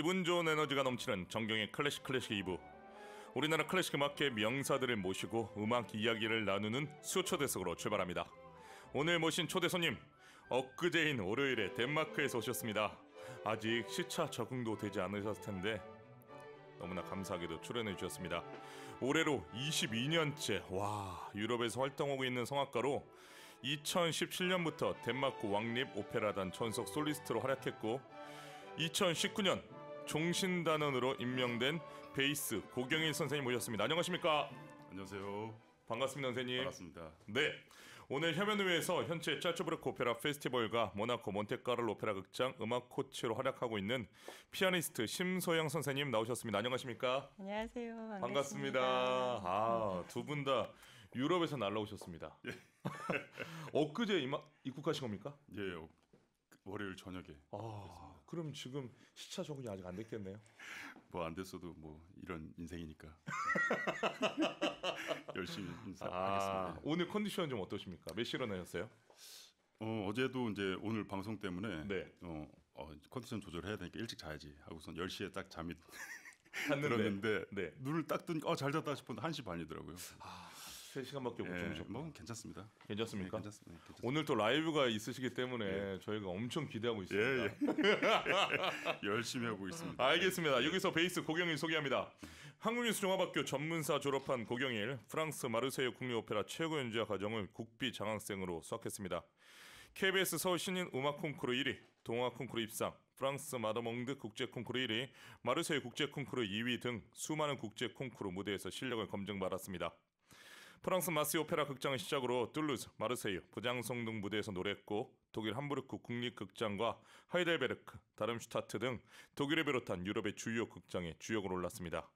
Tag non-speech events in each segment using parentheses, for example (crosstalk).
기분 좋은 에너지가 넘치는 정경의 클래식 클래식 2부 우리나라 클래식 음악계 의 명사들을 모시고 음악 이야기를 나누는 수초 대석으로 출발합니다. 오늘 모신 초대 손님 엊그제인 월요일에 덴마크에서 오셨습니다. 아직 시차 적응도 되지 않으셨을 텐데 너무나 감사하게도 출연해 주셨습니다. 올해로 22년째 와 유럽에서 활동하고 있는 성악가로 2017년부터 덴마크 왕립 오페라단 전속 솔리스트로 활약했고 2019년 종신단원으로 임명된 베이스 고경일 선생님 모셨습니다. 안녕하십니까? 안녕하세요. 반갑습니다, 선생님. 반갑습니다. 네. 오늘 협연회에서 현재 짜츠브르크 오페라 페스티벌과 모나코 몬테카를 오페라 극장 음악 코치로 활약하고 있는 피아니스트 심소영 선생님 나오셨습니다. 안녕하십니까? 안녕하세요. 반갑습니다. 반갑습니다. 아, 두 분 다 유럽에서 날라오셨습니다. 예. (laughs) 엊그제 입국하신 겁니까? 예, 월요일 저녁에. 아, 그럼 지금 시차 적응이 아직 안 됐겠네요. (laughs) 뭐 안 됐어도 뭐 이런 인생이니까 (laughs) 열심히 인사하겠습니다. 아, 오늘 컨디션 좀 어떠십니까? 몇 시로 나셨어요? 어, 어제도 이제 오늘 방송 때문에 네. 어, 어, 컨디션 조절해야 되니까 일찍 자야지 하고선 10시에 딱 잠이 들었는데 네. 눈을 딱 뜨니까 어, 잘 잤다 싶은데 1시 반이더라고요. 아. 세 시간밖에 못 예, 주무셨고. 뭐 괜찮습니다. 괜찮습니까? 네, 괜찮습니다. 네, 괜찮습니다. 오늘 또 라이브가 있으시기 때문에 예. 저희가 엄청 기대하고 있습니다. 예, 예. (laughs) 열심히 하고 있습니다. 알겠습니다. 여기서 베이스 고경일 소개합니다. 한국뉴스 종합학교 전문사 졸업한 고경일, 프랑스 마르세유 국립오페라 최고 연주자 과정을 국비 장학생으로 수학했습니다. KBS 서울 신인 음악 콩쿠르 1위, 동화 콩쿠르 입상, 프랑스 마더몽드 국제 콩쿠르 1위, 마르세유 국제 콩쿠르 2위 등 수많은 국제 콩쿠르 무대에서 실력을 검증받았습니다. 프랑스 마스 오페라 극장을 시작으로 툴루즈, 마르세유, 부장성 등 무대에서 노래했고 독일 함부르크 국립극장과 하이델베르크, 다름슈타트 등 독일을 비롯한 유럽의 주요 극장에 주역을 올랐습니다.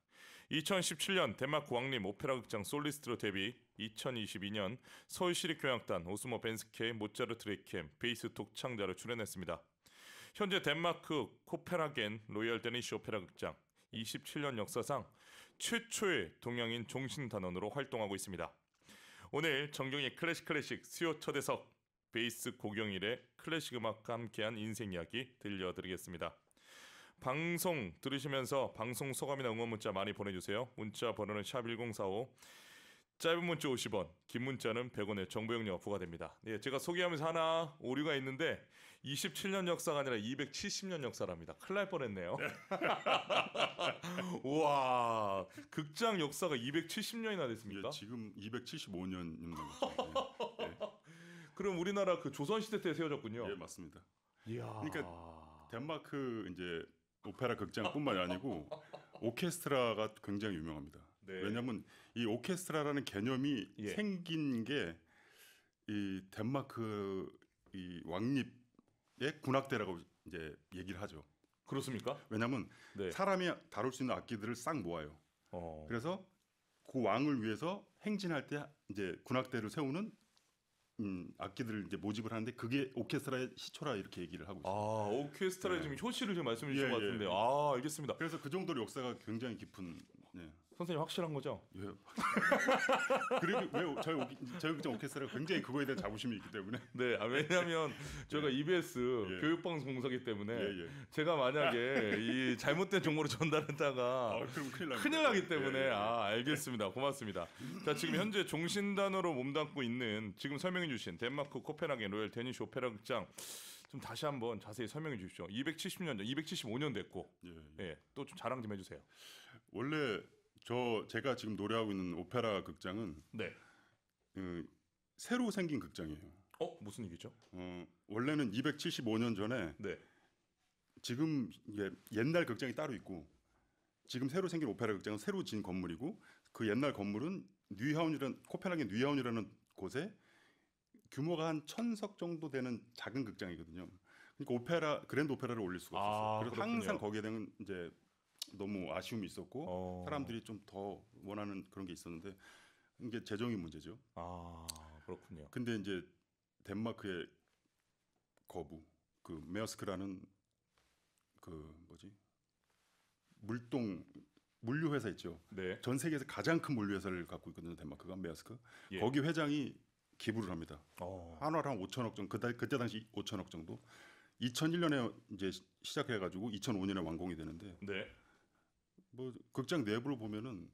2017년 덴마크 왕립 오페라 극장 솔리스트로 데뷔, 2022년 서울시립 교향단 오스모 벤스케, 모차르트 레켐, 이 베이스 독창자로 출연했습니다. 현재 덴마크 코페라겐 로열 데니시 오페라 극장 27년 역사상 최초의 동양인 종신단원으로 활동하고 있습니다. 오늘 정경의 클래식 클래식 수요 초대석 베이스 고경일의 클래식 음악과 함께한 인생 이야기 들려드리겠습니다. 방송 들으시면서 방송 소감이나 응원 문자 많이 보내주세요. 문자 번호는 샵1045 짧은 문자 50원, 긴 문자는 100원의 정보용료 부과됩니다. 예, 제가 소개하면서 하나 오류가 있는데 27년 역사가 아니라 270년 역사랍니다. 큰일 날 뻔했네요. 네. (laughs) 우와, 극장 역사가 270년이나 됐습니까? 예, 지금 275년입니다. 예. 그럼 우리나라 그 조선 시대 때 세워졌군요. 예, 맞습니다. 이야. 그러니까 덴마크 이제 오페라 극장뿐만이 아니고 오케스트라가 굉장히 유명합니다. 네. 왜냐하면 이 오케스트라라는 개념이 예. 생긴 게 이 덴마크 이 왕립 군악대라고 이제 얘기를 하죠. 그렇습니까? 왜냐하면 네. 사람이 다룰 수 있는 악기들을 싹 모아요. 어. 그래서 그 왕을 위해서 행진할 때 이제 군악대를 세우는 음, 악기들을 이제 모집을 하는데 그게 오케스트라의 시초라 이렇게 얘기를 하고 있습니다. 아 오케스트라의 네. 지금 효시를 지금 말씀해 주신 예, 것 예. 같은데 예. 아 알겠습니다. 그래서 그 정도로 역사가 굉장히 깊은. 예. 선생님 확실한 거죠? 예. (laughs) 그리고 왜 저희 오기, 저희 극장 오케스트라 굉장히 그거에 대한 자부심이 있기 때문에. (laughs) 네, 아, 왜냐하면 (laughs) 저희가 예. EBS 예. 교육방송사기 때문에 예, 예, 제가 만약에 이 잘못된 정보를 전달했다가 아, 큰일, 큰일, 나기 예, 때문에 예, 아 알겠습니다. 고맙습니다. 자 지금 현재 종신단어로 몸담고 있는 지금 설명해 주신 덴마크 코펜하겐 로열 데니시 오페라 극장. 좀 다시 한번 자세히 설명해 주십시오. 270년 전, 275년 됐고, 예, 예. 예또좀 자랑 좀 해주세요. 원래 저 제가 지금 노래하고 있는 오페라 극장은 네. 그, 새로 생긴 극장이에요. 어 무슨 얘기죠? 어 원래는 275년 전에 네. 지금 예, 옛날 극장이 따로 있고 지금 새로 생긴 오페라 극장은 새로 진 건물이고 그 옛날 건물은 뉴하운이라는 코펜하겐 뉴하운이라는 곳에 규모가 한 천석 정도 되는 작은 극장이거든요. 그러니까 오페라 그랜드 오페라를 올릴 수가 아, 없었어요. 아, 그래서 항상 거기에 대한 이제 너무 아쉬움이 있었고 어. 사람들이 좀 더 원하는 그런 게 있었는데 이게 재정의 문제죠. 아 그렇군요. 근데 이제 덴마크의 거부 그 메어스크라는 그 뭐지 물동 물류 회사 있죠. 네. 전 세계에서 가장 큰 물류 회사를 갖고 있거든요. 덴마크가 메어스크. 예. 거기 회장이 기부를 합니다. 어. 한화로 한 5천억 정도. 그때 그때 당시 5천억 정도. 2001년에 이제 시작해 가지고 2005년에 완공이 되는데 네. 뭐 극장 내부를 보면은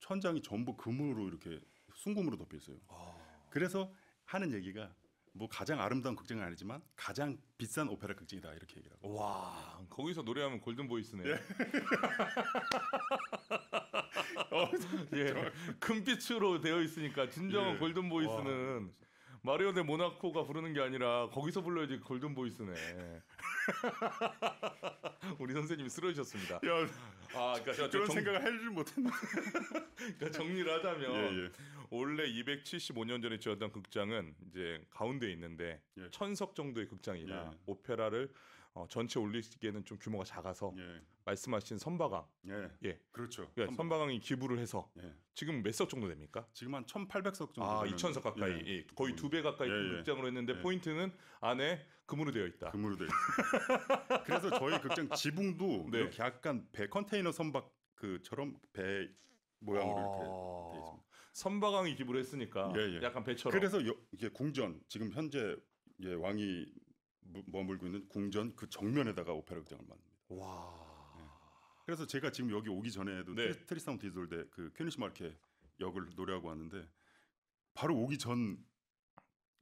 천장이 전부 금으로 이렇게 순금으로 덮여 있어요. 아. 그래서 하는 얘기가 뭐 가장 아름다운 극장은 아니지만 가장 비싼 오페라 극장이다 이렇게 얘기를 하고. 와 거기서 노래하면 골든 보이스네요. 예. (laughs) 어, 예. 금빛으로 되어 있으니까 진정한 예. 골든 보이스는 마리오 대 모나코가 부르는 게 아니라 거기서 불러야지 골든 보이스네. (laughs) 우리 선생님이 쓰러지셨습니다. 야, 아, 그러니까 저, 그런 정... 생각을 해줄 못했나? (laughs) 그러니까 정리를 하자면 예, 예. 원래 275년 전에 지었던 극장은 이제 가운데 있는데 예. 천석 정도의 극장이라 예. 오페라를 어, 전체 올리기에는 좀 규모가 작아서 예. 말씀하신 선바강 예, 예. 그렇죠 예, 선바강. 이 기부를 해서 예. 지금 몇 석 정도 됩니까? 지금 한 1,800석 정도 아 2,000석 가까이 예. 예 거의 두 배 가까이 극장으로 예, 했는데 포인트는 안에 그물로 되어 있다 금으로 되어 있다 (laughs) 그래서 저희 극장 지붕도 네. 이렇게 약간 배 컨테이너 선박 그처럼 배 모양으로 아~ 이렇게 돼 있습니다. 선박왕이 기부를 했으니까 예, 예. 약간 배처럼. 그래서 여, 이게 궁전 지금 현재 예, 왕이 머물고 있는 궁전 그 정면에다가 오페라 극장을 만듭니다. 와. 네. 그래서 제가 지금 여기 오기 전에도 네. 트리스탄 디졸데 그 케니시 마르케 역을 노래하고 왔는데 바로 오기 전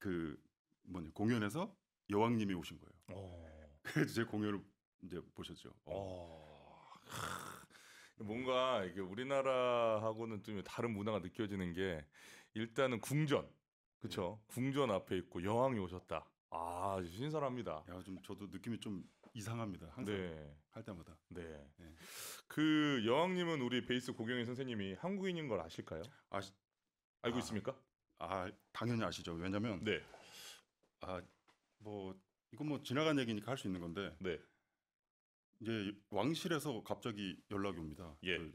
그 뭐냐 공연에서 여왕님이 오신 거예요. 오. 어. 그래서 제 공연을 이제 보셨죠. 어. 어. 뭔가 이게 우리나라하고는 좀 다른 문화가 느껴지는 게 일단은 궁전 그렇죠. 네. 궁전 앞에 있고 여왕이 오셨다. 아신선합니다 야, 좀 저도 느낌이 좀 이상합니다. 항상 네. 할 때마다. 네. 네. 그 여왕님은 우리 베이스 고경희 선생님이 한국인인 걸 아실까요? 아 알고 아, 있습니까? 아 당연히 아시죠. 왜냐면 네. 아뭐 이건 뭐 지나간 얘기니까 할 수 있는 건데. 네. 이제 왕실에서 갑자기 연락이 옵니다. 예. 그,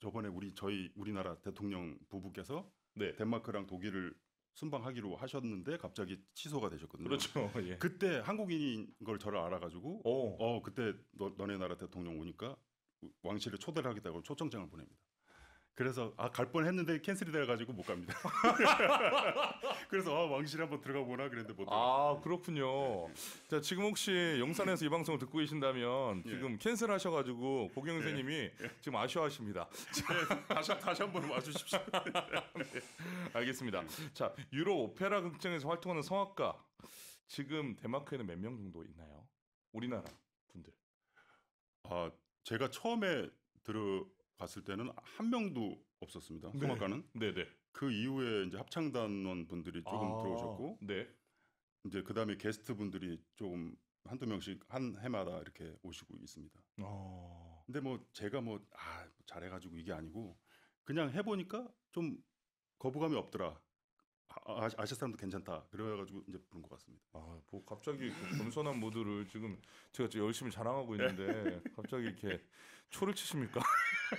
저번에 우리 저희 우리나라 대통령 부부께서 네. 덴마크랑 독일을 순방하기로 하셨는데 갑자기 취소가 되셨거든요. 그렇죠. (laughs) 예. 그때 한국인인 걸 저를 알아가지고 오. 어 그때 너, 너네 나라 대통령 오니까 왕실에 초대를 하겠다고 초청장을 보냅니다. 그래서 아 갈 뻔했는데 캔슬이 돼가지고 못 갑니다. (laughs) 그래서 아 왕실 한번 들어가 보나 그랬는데 못. 아들어갔 아, 그렇군요. 자 지금 혹시 영산에서이 방송을 듣고 계신다면 예. 지금 네. 캔슬하셔가지고 고경 예. 선생님이 네. 지금 아쉬워하십니다. 다시 다시 한번 와주십시오. (laughs) 네. 알겠습니다. 자유로 오페라 극장에서 활동하는 성악가 지금 덴마크에는 몇 명 정도 있나요? 우리나라 분들. 아 제가 처음에 들어 봤을 때는 한 명도 없었습니다. 성악가는. 네. 네, 네. 그 이후에 이제 합창단원 분들이 조금 아, 들어오셨고, 네. 이제 그 다음에 게스트 분들이 조금 한두 명씩 한 해마다 이렇게 오시고 있습니다. 어. 근데 뭐 제가 뭐 아, 잘해가지고 이게 아니고 그냥 해보니까 좀 거부감이 없더라. 아, 아, 아시아 사람도 괜찮다. 그래가지고 이제 부른 것 같습니다. 아, 뭐 갑자기 그 겸손한 모드를 지금 제가 지금 열심히 자랑하고 있는데 (laughs) 갑자기 이렇게 초를 치십니까?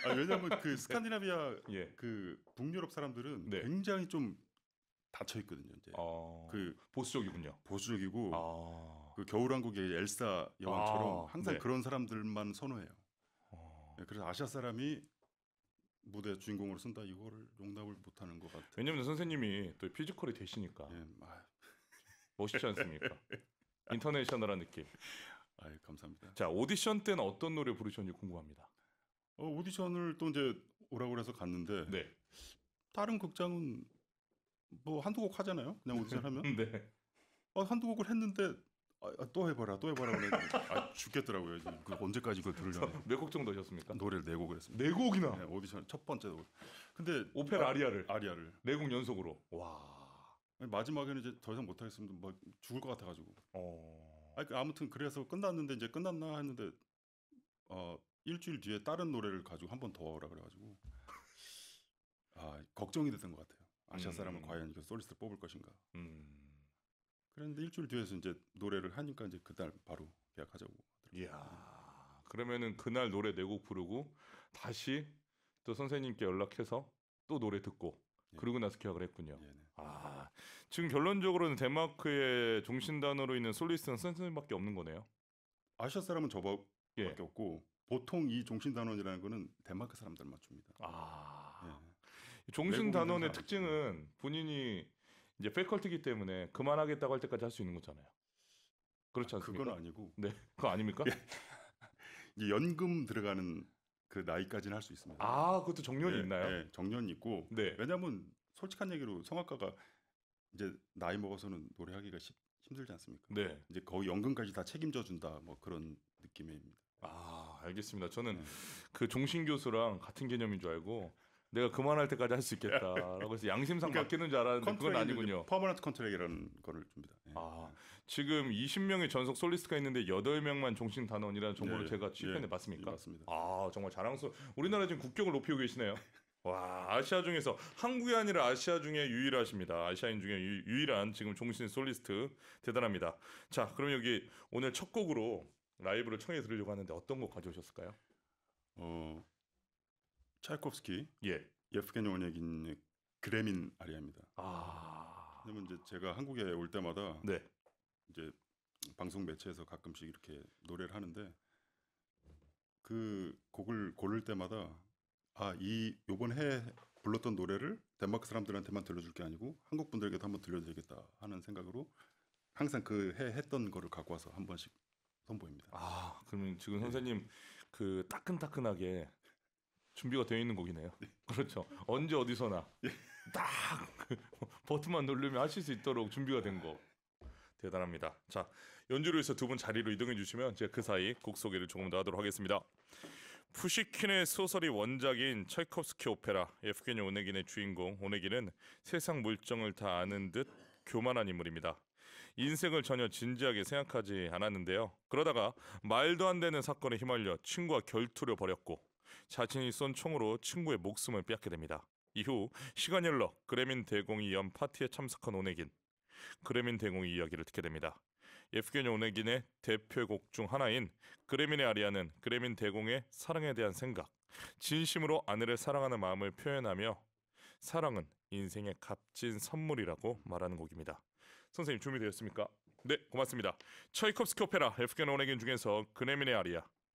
아, 왜냐하면 그 네. 스칸디나비아 예. 그 북유럽 사람들은 네. 굉장히 좀 닫혀 있거든요. 이제 아, 그 보수적이군요. 보수적이고 아. 그 겨울왕국의 엘사 여왕처럼 아, 항상 네. 그런 사람들만 선호해요. 아. 네, 그래서 아시아 사람이 무대 주인공으로 쓴다 이거를 용납을 못하는 것 같아요. 왜냐면 선생님이 또 피지컬이 되시니까 예, 아. (laughs) 멋있지 않습니까? (laughs) 인터내셔널한 느낌. 아 예, 감사합니다. 자 오디션 때는 어떤 노래 부르셨는지 궁금합니다. 어, 오디션을 또 이제 오라고 해서 갔는데 네. 다른 극장은 뭐 한두 곡 하잖아요. 그냥 오디션 하면. (laughs) 네. 어, 한두 곡을 했는데 아, 아, 또 해봐라 또 해봐라 그래 아, 죽겠더라고요 그 언제까지 그걸 들으려고 몇곡 정도 하셨습니까? 노래를 네 곡을 했습니다 네 곡이나 네, 오디션 첫 번째 곡 근데 오페라 아, 리아를 아리아를 네 곡 연속으로 와 마지막에는 이제 더 이상 못하겠습니다 뭐 죽을 것 같아가지고 어... 아니, 그 아무튼 그래서 끝났는데 이제 끝났나 했는데 어 일주일 뒤에 다른 노래를 가지고 한 번더 하라 그래가지고 아 걱정이 됐던 것 같아요 아시아 사람을 음. 과연 이거 솔리스트 뽑을 것인가 음. 그런데 일주일 뒤에서 이제 노래를 하니까 이제 그날 바로 계약하자고 하더라고요. 이야. 그러면은 그날 노래 내고 네 부르고 다시 또 선생님께 연락해서 또 노래 듣고 예. 그러고 나서 계약을 했군요. 예, 네. 아 지금 결론적으로는 덴마크의 종신 단어로 있는 솔리스는 선생님밖에 없는 거네요. 아시아 사람은 저밖에 예. 없고 보통 이 종신 단원이라는 거는 덴마크 사람들만 줍니다. 아 예. 종신 단원의 특징은 본인이 이제 패컬티기 때문에 그만하겠다고 할 때까지 할 수 있는 거잖아요. 그렇지 아, 않습니까? 그건 아니고. 네, 그거 아닙니까? 예. (laughs) 연금 들어가는 그 나이까지는 할 수 있습니다. 아, 그것도 정년이 예, 있나요? 예, 정년이 있고. 네. 왜냐하면 솔직한 얘기로 성악가가 이제 나이 먹어서는 노래하기가 쉽, 힘들지 않습니까? 네. 이제 거의 연금까지 다 책임져 준다 뭐 그런 느낌입니다. 아, 알겠습니다. 저는 네. 그 종신 교수랑 같은 개념인 줄 알고 내가 그만할 때까지 할 수 있겠다라고 (laughs) 예. 해서 양심상 그러니까 는줄 알았는데 그건 아니군요. 퍼머넌트 컨트랙이라는 거를 줍니다. 예. 아, 지금 20명의 전속 솔리스트가 있는데 8명만 종신 단원이라는 정보를 네. 예, 제가 취입했는데 습니까 예, 맞습니다. 아, 정말 자랑스러워. 우리나라 지금 국격을 높이고 계시네요. 와 아시아 중에서 한국이 아니라 아시아 중에 유일하십니다. 아시아인 중에 유, 일한 지금 종신 솔리스트 대단합니다. 자 그럼 여기 오늘 첫 곡으로 라이브를 청해 드리려고 하는데 어떤 곡 가져오셨을까요? 어 차이콥스키 예. 예프겐 원액인 그레민 아리아입니다. 아. 그러면 이제 제가 한국에 올 때마다 네. 이제 방송 매체에서 가끔씩 이렇게 노래를 하는데 그 곡을 고를 때마다 아이 요번 해 불렀던 노래를 덴마크 사람들한테만 들려줄 게 아니고 한국 분들에게도 한번 들려드리겠다 하는 생각으로 항상 그 해 했던 거를 갖고 와서 한 번씩 선보입니다. 아 그러면 지금 네. 선생님 그 따끈따끈하게 준비가 되어 있는 곡이네요. 네. 그렇죠. 언제 어디서나 예. 딱 (laughs) 버튼만 누르면 하실 수 있도록 준비가 된 곡. 대단합니다. 자, 연주로 해서 두 분 자리로 이동해 주시면 제가 그 사이 곡 소개를 조금 더 하도록 하겠습니다. 푸시킨의 소설이 원작인 체코콥스키 오페라 에프게니 오네긴의 주인공 오네긴은 세상 물정을 다 아는 듯 교만한 인물입니다. 인생을 전혀 진지하게 생각하지 않았는데요. 그러다가 말도 안 되는 사건에 휘말려 친구와 결투를 벌였고 자신이 쏜 총으로 친구의 목숨을 빼앗게 됩니다. 이후 시간이 흘러 그레민 대공이 연 파티에 참석한 오네긴. 그레민 대공이 이야기를 듣게 됩니다. 예프게니 오네긴의 대표곡 중 하나인 그레민의 아리아는 그레민 대공의 사랑에 대한 생각, 진심으로 아내를 사랑하는 마음을 표현하며 사랑은 인생의 값진 선물이라고 말하는 곡입니다. 선생님 준비되셨습니까 네, 고맙습니다. 차이콥스키 오페라 엘프겐 오네긴 중에서 그레민의 아리아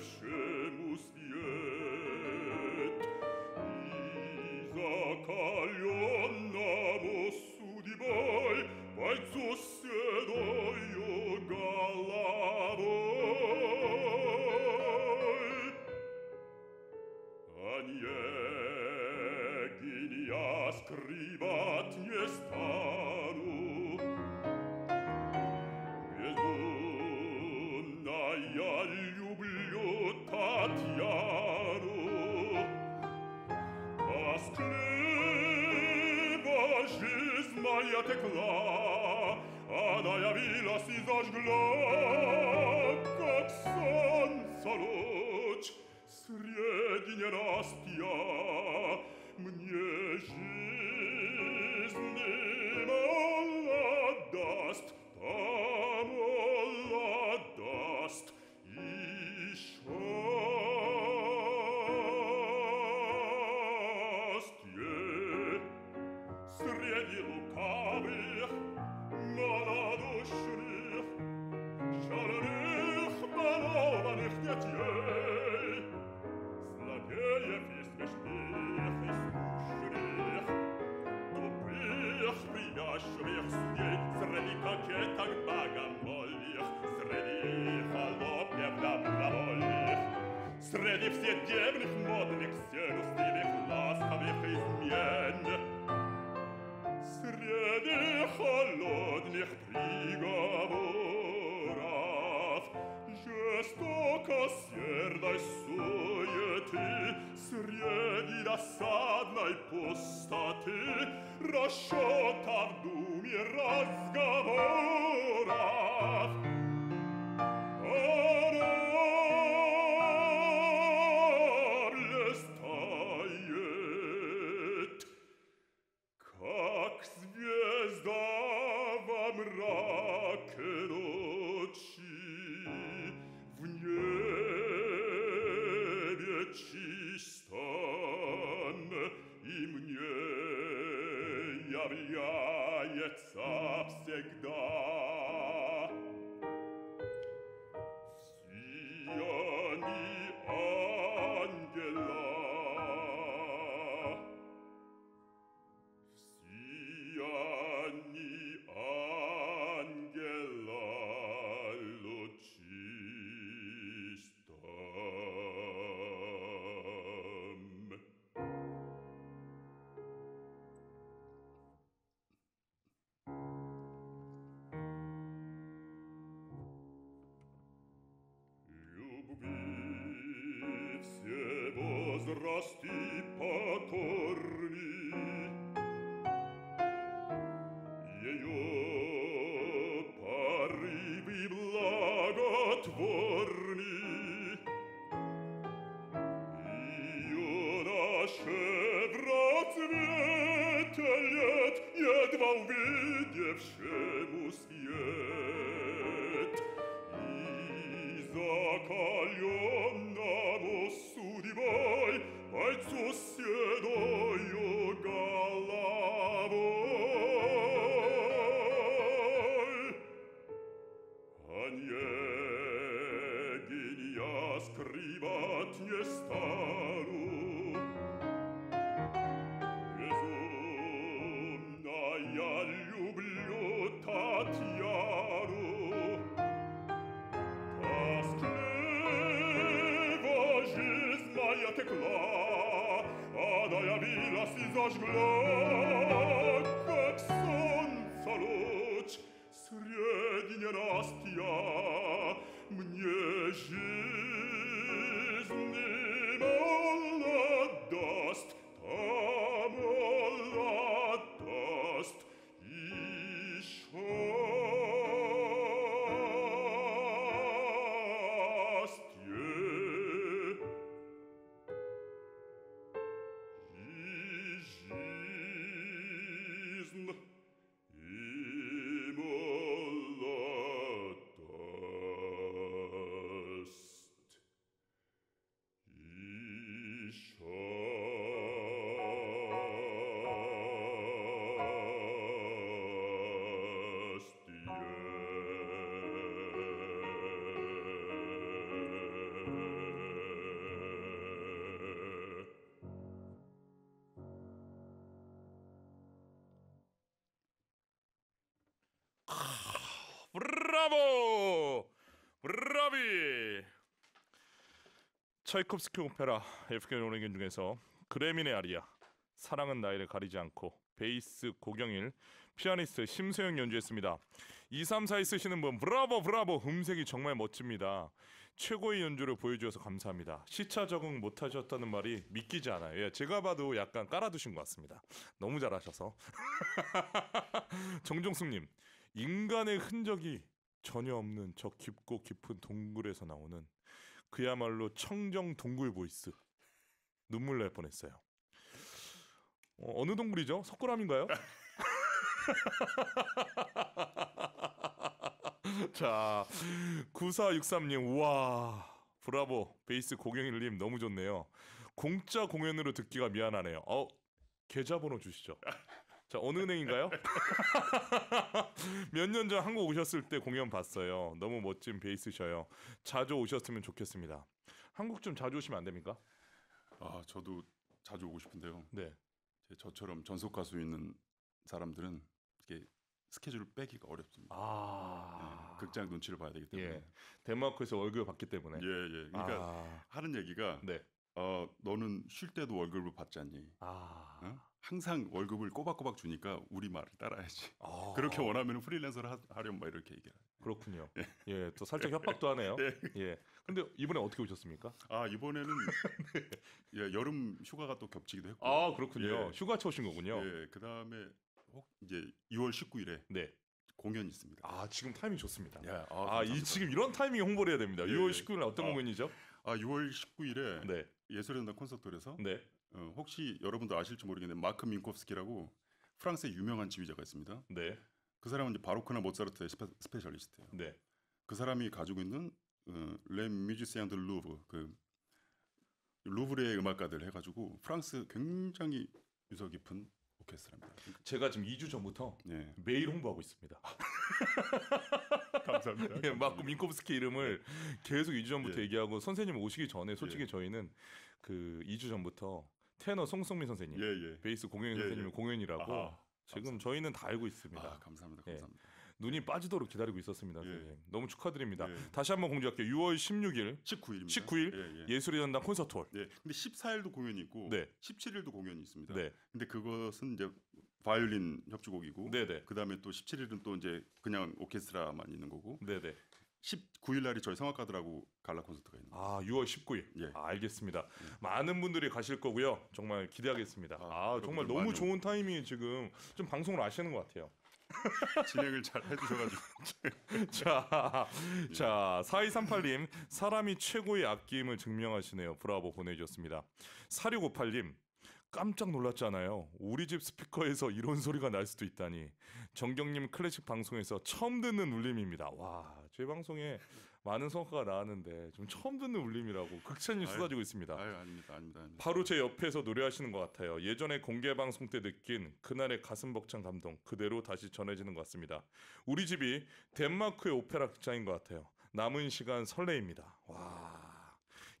chercher среди все дебрих модных серустивых ласковых измен. Среди холодных приговоров, жестоко сердой суеты, среди досадной пустоты, расчета в думе разговоров. 브라보! 브라비! 차이콥스키 오페라 에프겐 오레겐 중에서 그레미네 아리아 사랑은 나이를 가리지 않고 베이스 고경일 피아니스트 심소영 연주했습니다. 234에 쓰시는 분 브라보 브라보 음색이 정말 멋집니다. 최고의 연주를 보여주셔서 감사합니다. 시차 적응 못하셨다는 말이 믿기지 않아요. 예, 제가 봐도 약간 깔아두신 것 같습니다. 너무 잘하셔서 (laughs) 정종숙님 인간의 흔적이 전혀 없는 저 깊고 깊은 동굴에서 나오는 그야말로 청정 동굴 보이스 눈물 날 뻔했어요. 어, 느 동굴이죠? 석굴암인가요? (laughs) 자, 9463님, 우와. 브라보, 베이스 고경일님 너무 좋네요. 공짜 공연으로 듣기가 미안하네요. 어, 계좌번호 주시죠. 자 어느 은행인가요? (laughs) 몇 년 전 한국 오셨을 때 공연 봤어요. 너무 멋진 베이스셔요. 자주 오셨으면 좋겠습니다. 한국 좀 자주 오시면 안 됩니까? 아 저도 자주 오고 싶은데요. 네. 제 저처럼 전속 가수 있는 사람들은 이게 렇 스케줄을 빼기가 어렵습니다. 아... 네, 극장 눈치를 봐야 되기 때문에 예. 덴마크에서 월급을 받기 때문에 예예. 예. 그러니까 아... 하는 얘기가 네. 어, 너는 쉴 때도 월급을 받잖니. 아. 응? 어? 항상 월급을 꼬박꼬박 주니까 우리 말을 따라야지. 아. 그렇게 원하면 프리랜서를 하, 렴뭐 이렇게 얘기를. 그렇군요. 예. 예, 또 살짝 협박도 하네요. (laughs) 네. 예. 근데 이번에 어떻게 오셨습니까? 아, 이번에는 (laughs) 네. 예, 여름 휴가가 또 겹치기도 했고. 아, 그렇군요. 예. 휴가 쳐오신 거군요. 예. 그다음에 혹 이제 6월 19일에 네. 공연이 있습니다. 아, 지금 타이밍 좋습니다. 예. 아, 아이 지금 이런 타이밍에 홍보를 해야 됩니다. 예. 6월 19일 어떤 아. 공연이죠? 아 6월 19일에 네. 예술의 전 콘서트홀에서 네. 어, 혹시 여러분도 아실지 모르겠는데 마크 민코프스키라고 프랑스의 유명한 지휘자가 있습니다. 네. 그 사람은 이제 바로크나 모차르트의 스페, 셜리스트예요 네. 그 사람이 가지고 있는 어, 레 뮤지시안 드 루브 그 루브르의 음악가들 해가지고 프랑스 굉장히 유서 깊은 팟캐스트랍니다. 그러니까 제가 지금 2주 전부터 예. 매일 홍보하고 있습니다. (laughs) 감사합니다. 예, 마크 민코브스키 이름을 예. 계속 2주 전부터 예. 얘기하고 선생님 오시기 전에 솔직히 예. 저희는 그 2주 전부터 테너 송성민 선생님, 예, 베이스 공연 선생님의 공연이라고 아하, 지금 감사합니다. 저희는 다 알고 있습니다. 아, 감사합니다. 감사합니다. 눈이 빠지도록 기다리고 있었습니다. 예. 선 너무 축하드립니다. 예. 다시 한번 공지할게요. 6월 16일, 19일입니다. 19일 예, 예. 술의 전당 콘서트 홀. 네. 근데 14일도 공연이 있고 네. 17일도 공연이 있습니다. 네. 근데 그것은 이제 바이올린 협주곡이고 네네. 네. 그다음에 또 17일은 또 이제 그냥 오케스트라만 있는 거고. 네네. 19일 날이 저희 성악가들하고 갈라 콘서트가 있는 아, 6월 19일. 예. 아, 알겠습니다. 예. 많은 분들이 가실 거고요. 정말 기대하겠습니다. 아, 아 정말 너무 좋은 타이밍에 지금 좀 방송을 아시는 것 같아요. (laughs) 진행을 잘 해주셔가지고. (laughs) 자, 자, 4238님, 사람이 최고의 악기임을 증명하시네요. 브라보 보내주셨습니다. 4658님, 깜짝 놀랐잖아요. 우리 집 스피커에서 이런 소리가 날 수도 있다니. 정경님 클래식 방송에서 처음 듣는 울림입니다. 와, 제 방송에 많은 성과가 나왔는데 좀 처음 듣는 울림이라고 극찬이 쏟아지고 있습니다. 아유, 아닙니다, 아닙니다, 아닙니다. 바로 제 옆에서 노래하시는 것 같아요. 예전에 공개 방송 때 느낀 그날의 가슴 벅찬 감동 그대로 다시 전해지는 것 같습니다. 우리 집이 덴마크의 오페라 극장인 것 같아요. 남은 시간 설레입니다. 와.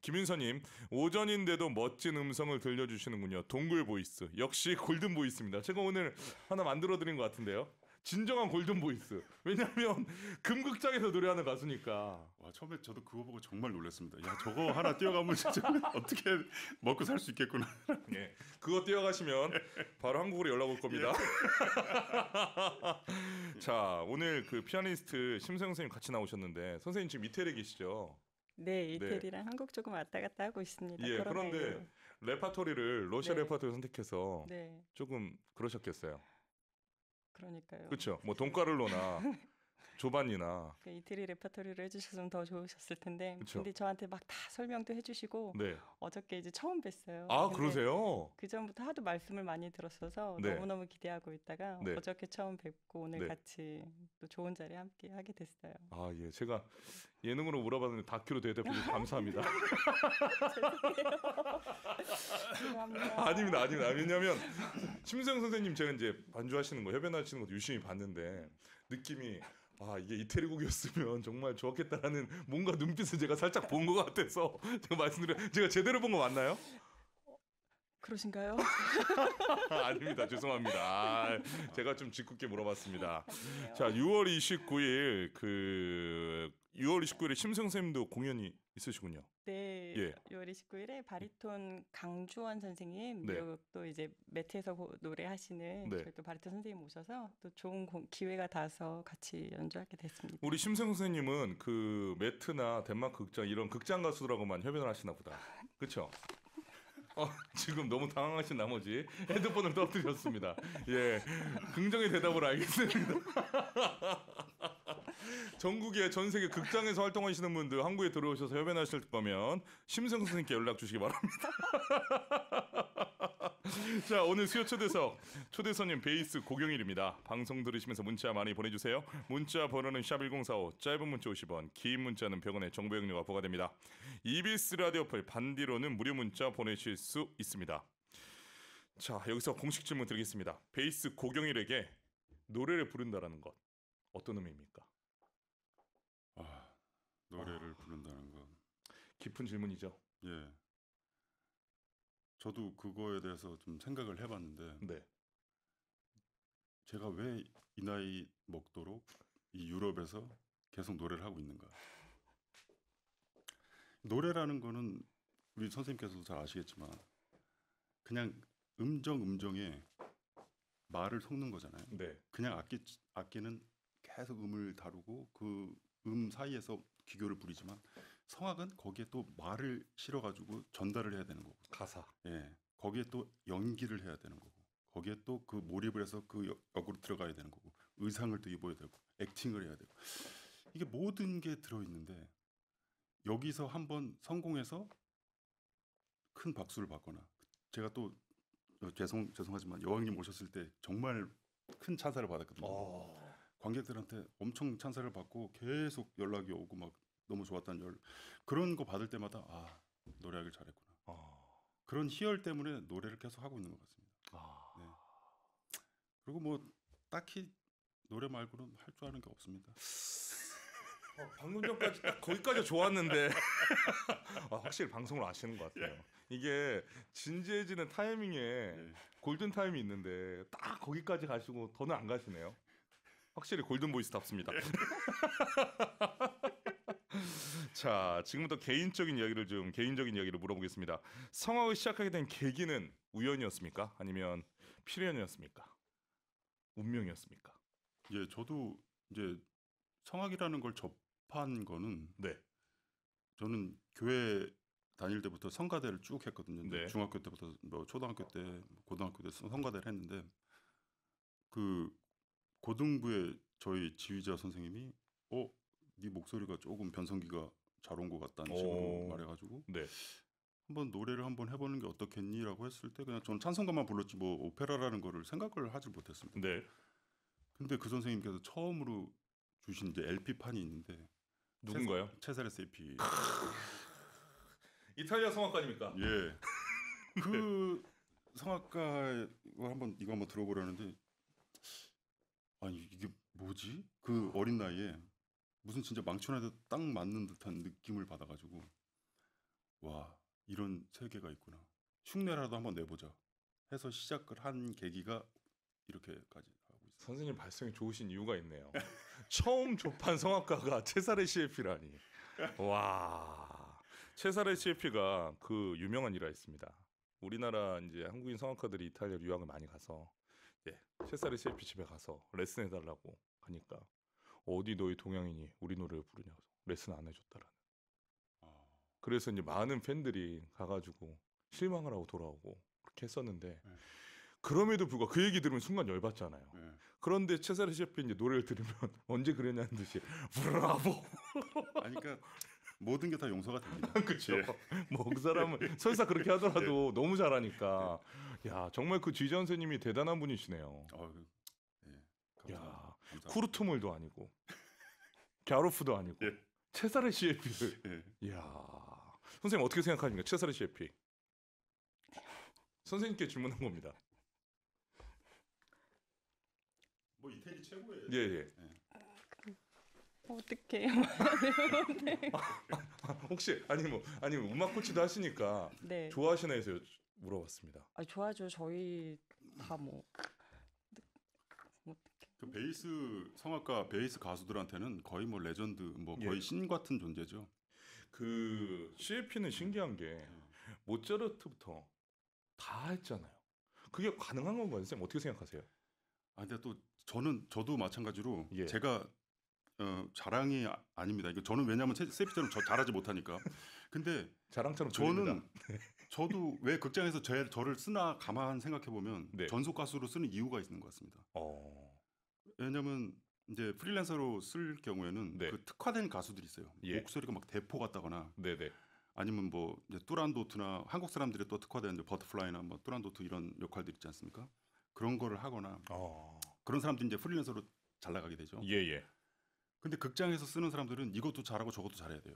김윤서님 오전인데도 멋진 음성을 들려주시는군요. 동굴 보이스 역시 골든 보이스입니다. 제가 오늘 하나 만들어 드린 것 같은데요. 진정한 골든 보이스. 왜냐하면 (laughs) 금극장에서 노래하는 가수니까. 와 처음에 저도 그거 보고 정말 놀랐습니다. 야 저거 하나 뛰어가면 진짜 (laughs) 어떻게 먹고 살 수 있겠구나. (laughs) 예, 그거 뛰어가시면 바로 한국으로 연락 올 겁니다. 예. 자 오늘 그 피아니스트 심세 선생님 같이 나오셨는데 선생님 지금 이태리 계시죠? 네, 네. 이태리랑 네. 한국 조금 왔다 갔다 하고 있습니다. 예, 그런데 레파토리를 러시아 네. 레파토리 선택해서 네. 조금 그러셨겠어요. 그러니까요. 그렇죠. 뭐 돈가를로나 (laughs) 조반이나 그 이태리 레퍼토리를 해주셨으면 더 좋으셨을 텐데 그쵸. 근데 저한테 막 다 설명도 해주시고 네. 어저께 이제 처음 뵀어요. 아 그러세요? 그 전부터 하도 말씀을 많이 들었어서 네. 너무 너무 기대하고 있다가 네. 어저께 처음 뵙고 오늘 네. 같이 또 좋은 자리 함께 하게 됐어요. 아 예, 제가 예능으로 물어봤는데 다큐로 대답해주셔서 (laughs) 감사합니다. 죄송합니다. (laughs) 아닙니다, 아닙니다. 왜냐하면 심수영 선생님 제가 이제 반주하시는 거, 협연하시는 것도 유심히 봤는데 느낌이 아 이게 이태리국이었으면 정말 좋았겠다라는 뭔가 눈빛을 제가 살짝 본 것 같아서 (laughs) 제가 말씀드려 제가 제대로 본 거 맞나요? 그러신가요? (laughs) 아닙니다. 죄송합니다. 아, 제가 좀 짓궂게 물어봤습니다. 자, 6월 29일 그 6월 29일에 심승 쌤도 공연이 있으시군요. 네. 예. 6월 29일에 음. 바리톤 강주원 선생님 네. 그리고 또 이제 매트에서 노래하시는 네. 저희 또 바리톤 선생님 모셔서 또 좋은 공- 기회가 닿아서 같이 연주하게 됐습니다. 우리 심생 선생님은 그 매트나 덴마크 극장 이런 극장 가수들하고만 협연을 하시나 보다. (laughs) 그렇죠? 어, 지금 너무 당황하신 나머지 핸드폰을 떨어뜨렸습니다. (laughs) 예, 긍정의 대답을 알겠습니다. (laughs) 전국의 전 세계 극장에서 활동하시는 분들 한국에 들어오셔서 협연하실 거면 심승 선생님께 연락 주시기 바랍니다. (laughs) 자 오늘 수요 초대석 초대손님 베이스 고경일입니다. 방송 들으시면서 문자 많이 보내주세요. 문자 번호는 샵1045 짧은 문자 50원 긴 문자는 100원의 정보 용료가 부과됩니다. EBS 라디오 플 반디로는 무료 문자 보내실 수 있습니다. 자 여기서 공식 질문 드리겠습니다. 베이스 고경일에게 노래를 부른다라는 것 어떤 의미입니까? 노래를 아... 부른다는 건 깊은 질문이죠. 예. 저도 그거에 대해서 좀 생각을 해봤는데 네. 제가 왜 이 나이 먹도록 이 유럽에서 계속 노래를 하고 있는가? 노래라는 거는 우리 선생님께서도 잘 아시겠지만 그냥 음정 음정에 말을 속는 거잖아요. 네. 그냥 악기 악기는 계속 음을 다루고 그 음 사이에서 기교를 부리지만 성악은 거기에 또 말을 실어가지고 전달을 해야 되는 거고 가사 예 거기에 또 연기를 해야 되는 거고 거기에 또 그 몰입을 해서 그 역으로 들어가야 되는 거고 의상을 또 입어야 되고 액팅을 해야 되고 이게 모든 게 들어있는데 여기서 한번 성공해서 큰 박수를 받거나 제가 또 죄송 죄송하지만 여왕님 오셨을 때 정말 큰 찬사를 받았거든요. 오. 어. 관객들한테 엄청 찬사를 받고 계속 연락이 오고 막 너무 좋았다는 열 그런 거 받을 때마다 아 노래하길 잘했구나. 아. 그런 희열 때문에 노래를 계속 하고 있는 것 같습니다. 아. 네. 그리고 뭐 딱히 노래 말고는 할 줄 아는 게 없습니다. 어, 방금 전까지 거기까지 좋았는데 아, 확실히 방송을 아시는 것 같아요. 예. 이게 진지해지는 타이밍에 예. 골든 타임이 있는데 딱 거기까지 가시고 더는 안 가시네요. 확실히 골든보이스답습니다. 예. (laughs) 자, 지금부터 개인적인 이야기를 좀 개인적인 이야기를 물어보겠습니다. 성악을 시작하게 된 계기는 우연이었습니까? 아니면 필연이었습니까? 운명이었습니까? 예, 저도 이제 성악이라는 걸 접한 거는 네. 저는 교회 다닐 때부터 성가대를 쭉 했거든요. 네. 중학교 때부터 뭐 초등학교 때, 뭐 고등학교 때 성가대를 했는데 그 고등부의 저희 지휘자 선생님이 어, 네 목소리가 조금 변성기가 잘 온 것 같다는 식으로 오. 어. 말해가지고 네. 한번 노래를 한번 해보는 게 어떻겠니라고 했을 때 그냥 전 찬송가만 불렀지 뭐 오페라라는 거를 생각을 하지 못했습니다. 네. 근데 그 선생님께서 처음으로 주신 이제 LP 판이 있는데 누군가요? 체사레 세피. (laughs) 이탈리아 성악가입니까? 예. (laughs) 네. 그 성악가와 한번 이거 한번 들어보려는데 아니 이게 뭐지? 그 어린 나이에 무슨 진짜 망쳐놔도 딱 맞는 듯한 느낌을 받아가지고 와 이런 세계가 있구나. 흉내라도 한번 내보자 해서 시작을 한 계기가 이렇게까지 하고 있어요. 선생님 발성이 좋으신 이유가 있네요. (laughs) 처음 조판 성악가가 채사레 CF라니. 와. 채사레 CF가 그 유명한 일화 있습니다. 우리나라 이제 한국인 성악가들이 이탈리아 유학을 많이 가서 예, 셋살이 셀피 집에 가서 레슨해달라고 하니까 어디 너희 동양인이 우리 노래를 부르냐고 레슨 안 해줬다라는. 아. 그래서 이제 많은 팬들이 가가지고 실망을 하고 돌아오고 그렇게 했었는데 네. 그럼에도 불구하고 그 얘기 들으면 순간 열받잖아요. 네. 그런데 체사르 셰프 이제 노래를 들으면 (laughs) 언제 그랬냐는 듯이 (laughs) 브라보. 아니 그러니까 모든 게 다 용서가 됩니다. (laughs) 그렇죠. 예. 뭐그 사람은 설사 그렇게 하더라도 (laughs) 예. 너무 잘하니까 예. 야 정말 그 지지현 선생님이 대단한 분이시네요. 어, 그, 예. 야 쿠르트몰도 아니고 갸로프도 아니고 (laughs) 예. 체사레 CF를 예. 야 선생님 어떻게 생각하십니까 체사레 CF? 선생님께 질문한 겁니다. 뭐 이태리 최고의 예예. 어떻게 (laughs) 네. 아, 아, 아, 혹시 아니 뭐 아니 음악 코치도 하시니까 네. 좋아하시나 해서 물어봤습니다. 아 좋아죠. 저희 다뭐 그 베이스 성악가 베이스 가수들한테는 거의 뭐 레전드 뭐 거의 예. 신 같은 존재죠. 그 CFP는 신기한 게 모차르트부터 다 했잖아요. 그게 가능한 건가요, 쌤? 어떻게 생각하세요? 아 근데 또 저는 저도 마찬가지로 예. 제가 어, 자랑이 아, 아닙니다. 이거 저는 왜냐하면 세피처럼 저 잘하지 못하니까. 근데 자랑처럼 저는 네. 저도 왜 극장에서 제, 저를 쓰나 가만 생각해 보면 네. 전속 가수로 쓰는 이유가 있는 것 같습니다. 어. 왜냐하면 이제 프리랜서로 쓸 경우에는 네. 그 특화된 가수들이 있어요. 예. 목소리가 막 대포 같다거나. 네네. 네. 아니면 뭐 이제 뚜란도트나 한국 사람들이또 특화된 버터플라이나 뭐 뚜란도트 이런 역할들 있지 않습니까? 그런 거를 하거나 어. 그런 사람들이 이제 프리랜서로 잘 나가게 되죠. 예예. 예. 근데 극장에서 쓰는 사람들은 이것도 잘하고 저것도 잘해야 돼요.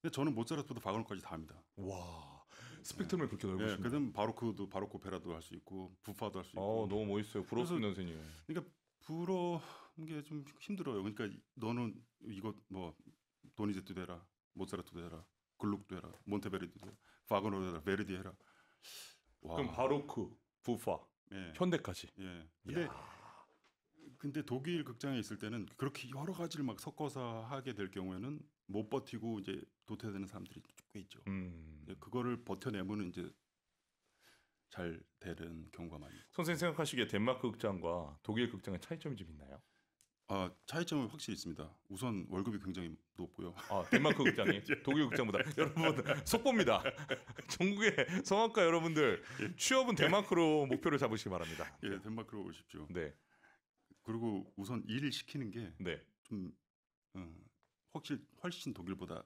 근데 저는 모차르트부 바그너까지 다 합니다. 와 스펙트럼을 네. 그렇게 넓으시네. 네, 그다음 바로크도 바로크 베라도 할 수 있고 부파도 할 수 있고. 아, 너무 멋있어요. 부럽습 선생님. 그러니까 부러운 게좀 힘들어요. 그러니까 너는 이거 뭐 도니제트 되라, 모차르트도 라 글룩도 해라, 몬테베르디도 해라, 바그너 해라, 베르디 해라. 와. 그럼 바로크, 부파, 예. 현대까지. 예. 근데 야 근데 독일 극장에 있을 때는 그렇게 여러 가지를 막 섞어서 하게 될 경우에는 못 버티고 이제 도태되는 사람들이 꽤 있죠. 음. 그거를 버텨내면 이제 잘 되는 경우가 많이. 선생님 생각하시기에 덴마크 극장과 독일 극장의 차이점이 좀 있나요? 아 차이점은 확실히 있습니다. 우선 월급이 굉장히 높고요. 아 덴마크 극장이 (laughs) 예. 독일 극장보다 여러분 속보입니다. (laughs) 전국의 성악가 여러분들 예. 취업은 덴마크로 목표를 잡으시기 바랍니다. 예, 덴마크로 오십시오. 네. 그리고 우선 일을 시키는 게좀 네. 음, 어, 확실 훨씬 독일보다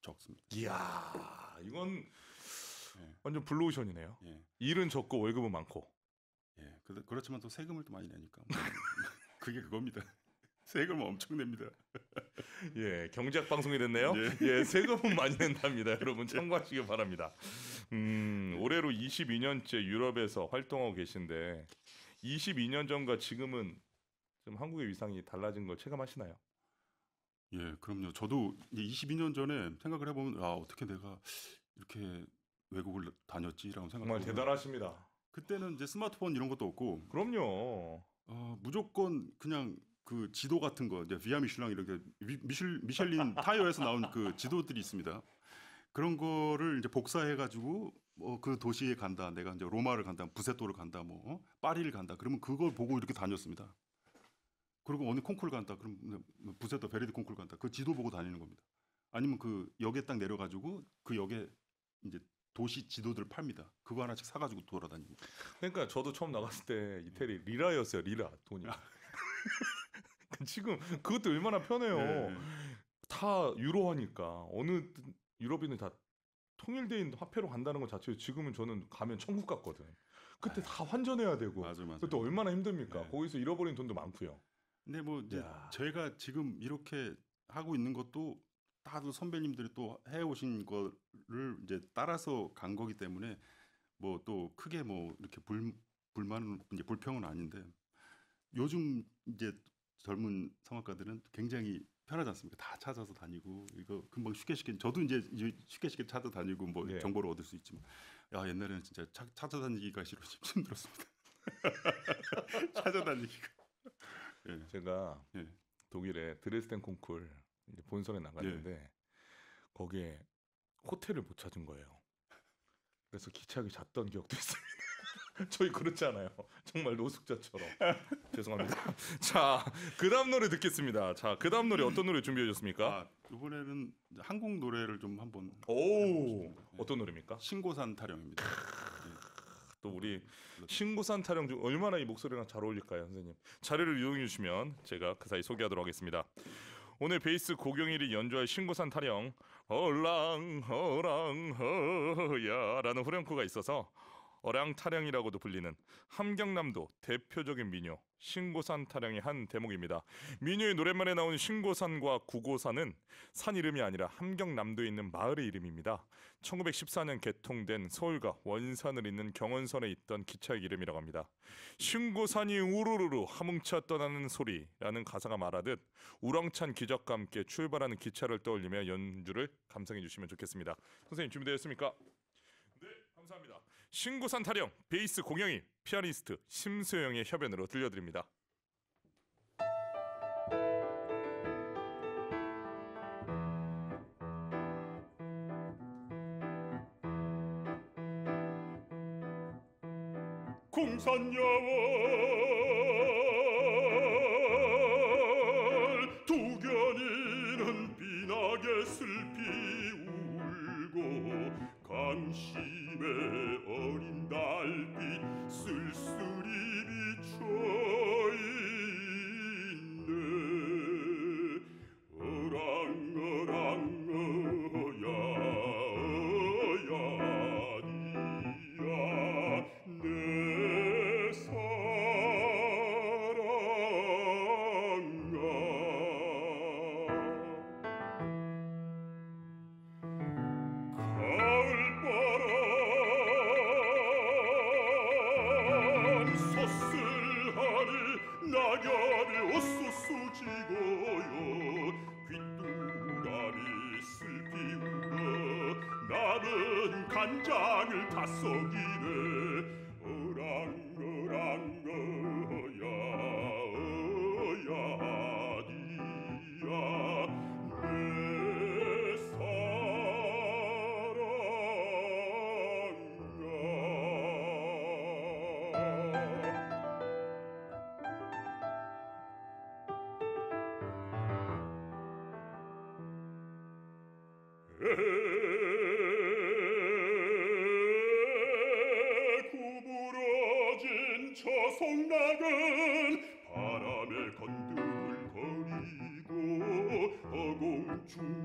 적습니다. 이야 이건 예. 완전 블루오션이네요. 예. 일은 적고 월급은 많고. 예, 그, 그렇지만 또 세금을 또 많이 내니까 뭐. (laughs) 그게 그겁니다. (laughs) 세금 엄청 냅니다. (laughs) 예, 경제학 방송이 됐네요. 예. 예, 세금은 많이 낸답니다. 여러분 네. 참고하시길 바랍니다. 음, 올해로 22년째 유럽에서 활동하고 계신데 22년 전과 지금은 좀 한국의 위상이 달라진 걸 체감하시나요? 예, 그럼요. 저도 22년 전에 생각을 해보면 아 어떻게 내가 이렇게 외국을 다녔지라고 생각. 정말 대단하십니다. 그때는 이제 스마트폰 이런 것도 없고. 그럼요. 어, 무조건 그냥 그 지도 같은 거 이제 비아 미슐랑 이렇게 미, 슐 미슐린 (laughs) 타이어에서 나온 그 지도들이 있습니다. 그런 거를 이제 복사해 가지고 뭐그 도시에 간다. 내가 이제 로마를 간다. 부세토를 간다. 뭐 어? 파리를 간다. 그러면 그걸 보고 이렇게 다녔습니다. 그리고 어느 콩쿨 간다. 그럼 뭐, 뭐, 부세터 베르디 콩쿨 간다. 그 지도 보고 다니는 겁니다. 아니면 그 역에 딱 내려가지고 그 역에 이제 도시 지도들 팝니다. 그거 하나씩 사가지고 돌아다니고. 그러니까 저도 처음 나갔을 때 이태리 리라였어요. 리라 돈이. 아. (laughs) 지금 그것도 얼마나 편해요. 네. 다 유로 화니까 어느 유럽인은 다 통일된 화폐로 간다는 것 자체로 지금은 저는 가면 천국 같거든. 그때 아유. 다 환전해야 되고. 맞아, 맞아. 그것도 얼마나 힘듭니까? 네. 거기서 잃어버린 돈도 많고요. 근데 뭐 이제 야. 제가 지금 이렇게 하고 있는 것도 다들 선배님들이 또 해오신 거를 이제 따라서 간 거기 때문에 뭐 또 크게 뭐 이렇게 불 불만은 이제 불평은 아닌데 요즘 이제 젊은 성악가들은 굉장히 편하지 않습니까? 다 찾아서 다니고 이거 금방 쉽게 쉽게 저도 이제 쉽게 쉽게 찾아다니고 뭐 네. 정보를 얻을 수 있지만 야 옛날에는 진짜 찾, 찾아다니기가 싫어 힘들었습니다. (laughs) (laughs) 찾아다니기가 예. 제가 예. 독일에 드레스덴 콩쿨 본선에 나갔는데 예. 거기에 호텔을 못 찾은 거예요. 그래서 기차역 잤던 기억도 있습니다. (laughs) 저희 그렇지 않아요. 정말 노숙자처럼. (laughs) 죄송합니다. 자, 그 다음 노래 듣겠습니다. 자, 그 다음 노래 어떤 노래 준비해 주셨습니까? 아, 이번에는 한국 노래를 좀 한번. 오, 해 예. 어떤 노래입니까? 신고산 타령입니다. 또 우리 신고산 타령 중 얼마나 이 목소리랑 잘 어울릴까요, 선생님? 자료를 이용해 주시면 제가 그 사이 소개하도록 하겠습니다. 오늘 베이스 고경일이 연주할 신고산 타령 얼랑 얼랑 허야라는 후렴구가 있어서 어랑 타령이라고도 불리는 함경남도 대표적인 민요 신고산 타령의 한 대목입니다. 민요의 노랫말에 나온 신고산과 구고산은 산 이름이 아니라 함경남도에 있는 마을의 이름입니다. 1914년 개통된 서울과 원산을 잇는 경원선에 있던 기차의 이름이라고 합니다. 신고산이 우르르르 하뭉쳐 떠나는 소리라는 가사가 말하듯 우렁찬 기적과 함께 출발하는 기차를 떠올리며 연주를 감상해 주시면 좋겠습니다. 선생님 준비되셨습니까? 네, 감사합니다. 신고산 타령 베이스 공영희 피아니스트 심수영의 협연으로 들려드립니다. 공산여원 성낙은 바람에 건들거리고 어공충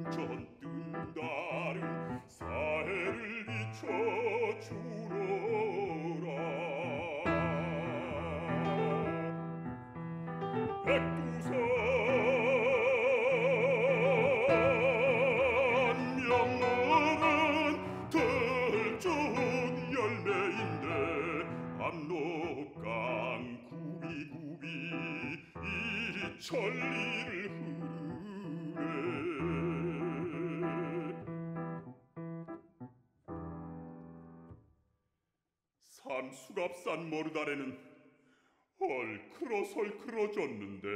싼 모르다레는 얼크러설크러졌는데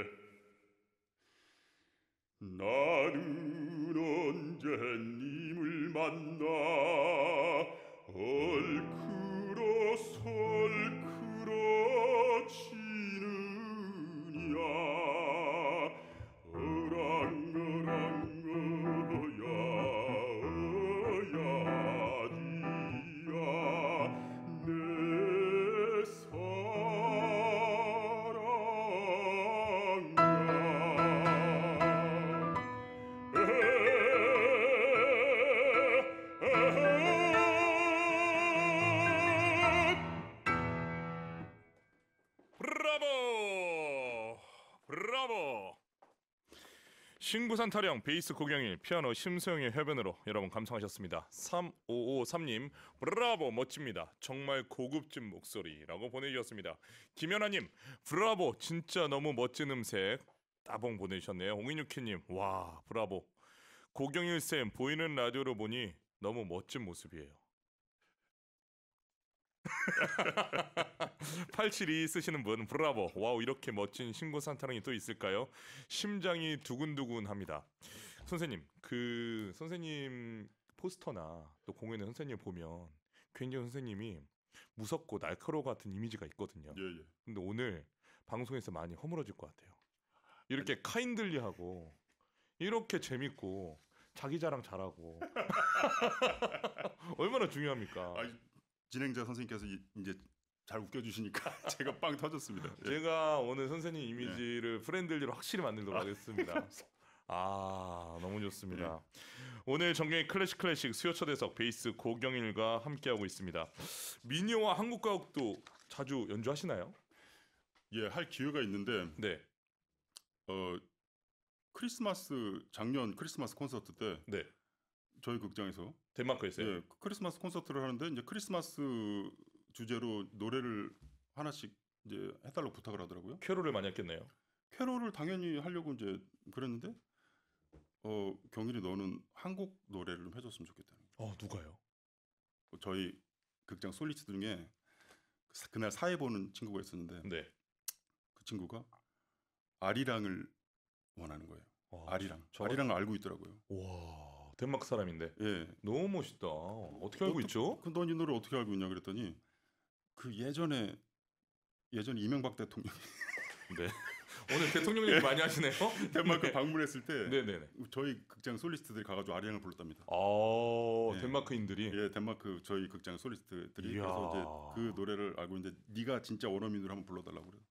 신구산 타령 베이스 고경일 피아노 심수영의 해변으로 여러분 감상하셨습니다. 3553님 브라보 멋집니다. 정말 고급진 목소리라고 보내주셨습니다. 김연아님 브라보 진짜 너무 멋진 음색 따봉 보내주셨네요. 홍인유키님 와 브라보 고경일 쌤 보이는 라디오로 보니 너무 멋진 모습이에요. 872 (laughs) 쓰시는 분 브라보 와우 이렇게 멋진 신고 산타랑이 또 있을까요? 심장이 두근두근합니다. 선생님 그 선생님 포스터나 또 공연의 선생님 보면 굉장히 선생님이 무섭고 날카로워 같은 이미지가 있거든요. 예, 예. 근데 오늘 방송에서 많이 허물어질 것 같아요. 이렇게 아니. 카인들리하고 이렇게 재밌고 자기 자랑 잘하고 (laughs) 얼마나 중요합니까? 아니. 진행자 선생님께서 이제 잘 웃겨주시니까 (laughs) 제가 빵 터졌습니다. 예. 제가 오늘 선생님 이미지를 예. 프렌들리로 확실히 만들도록 아, 하겠습니다. 아 너무 좋습니다. 예. 오늘 정경의 클래식 클래식 수요 초대석 베이스 고경일과 함께하고 있습니다. 민요와 한국 가곡도 자주 연주하시나요? 예, 할 기회가 있는데 네. 어 크리스마스 작년 크리스마스 콘서트 때 네. 저희 극장에서 덴마크에서 예, 그 크리스마스 콘서트를 하는데 이제 크리스마스 주제로 노래를 하나씩 이제 해달라고 부탁을 하더라고요. 캐롤을 많이 했겠네요. 캐롤을 당연히 하려고 이제 그랬는데 어 경일이 너는 한국 노래를 좀 해줬으면 좋겠다는. 어 누가요? 어, 저희 극장 솔리치 중에 그 그날 사회 보는 친구가 있었는데 네. 그 친구가 아리랑을 원하는 거예요. 와, 아리랑. 저... 아리랑을 알고 있더라고요. 와. 덴마크 사람인데. 예. 너무 멋있다. 어떻게 알고 어떠, 있죠? 그넌이 노래 어떻게 알고 있냐 그랬더니 그 예전에 예전 이명박 대통령. (laughs) 네. 오늘 대통령 님 많이 하시네요. 덴마크 (laughs) 그 네. 방문했을 때 네네네. 저희 극장 솔리스트들이 가가지고 아리랑을 불렀답니다. 아 예. 덴마크인들이 예 덴마크 그 저희 극장 솔리스트들이 이야. 그래서 이제 그 노래를 알고 있는데 네가 진짜 원어민으로 한번 불러달라고 그래요.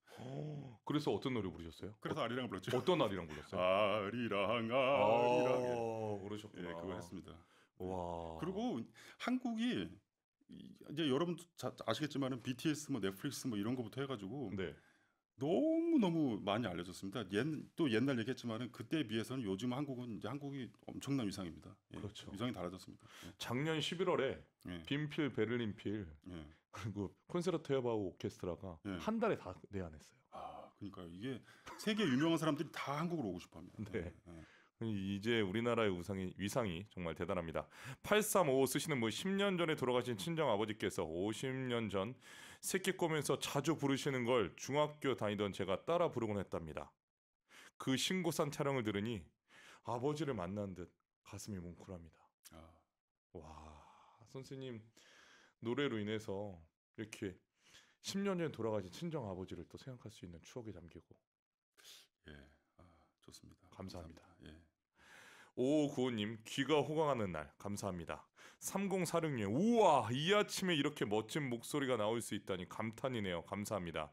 그래서 어떤 노래 부르셨어요? 그래서 어, 아리랑 불렀죠. 어떤 아리랑 불렀어요? (laughs) 아리랑 아리랑. 아, 그러셨구나. 예, 그거 했습니다. 네. 와. 그리고 한국이 이제 여러분 아시겠지만은 BTS 뭐 넷플릭스 뭐 이런 거부터 해가지고 네. 너무 너무 많이 알려졌습니다. 옛, 또 옛날 얘기했지만은 그때에 비해서는 요즘 한국은 이제 한국이 엄청난 위상입니다. 예, 그렇죠. 위상이 달라졌습니다. 예. 작년 11월에 예. 빈필 베를린필 예. 그리고 콘서트어바오 오케스트라가 네. 한 달에 다 내한했어요. 아, 그러니까요. 이게 세계 유명한 사람들이 다 한국으로 오고 싶어 합니다. 네. 네. 이제 우리나라의 우상이, 위상이 정말 대단합니다. 8355 쓰시는 뭐 10년 전에 돌아가신 친정 아버지께서 50년 전 새끼 꼬면서 자주 부르시는 걸 중학교 다니던 제가 따라 부르곤 했답니다. 그 신고산 촬영을 들으니 아버지를 만난 듯 가슴이 뭉클합니다. 아. 와 선생님 노래로 인해서 이렇게 10년 전에 돌아가신 친정 아버지를 또 생각할 수 있는 추억에잠기고 예, 아, 좋습니다. 감사합니다. 감사합니다. 예. 오구호님 귀가 호강하는 날 감사합니다. 3046님 우와 이 아침에 이렇게 멋진 목소리가 나올 수 있다니 감탄이네요. 감사합니다.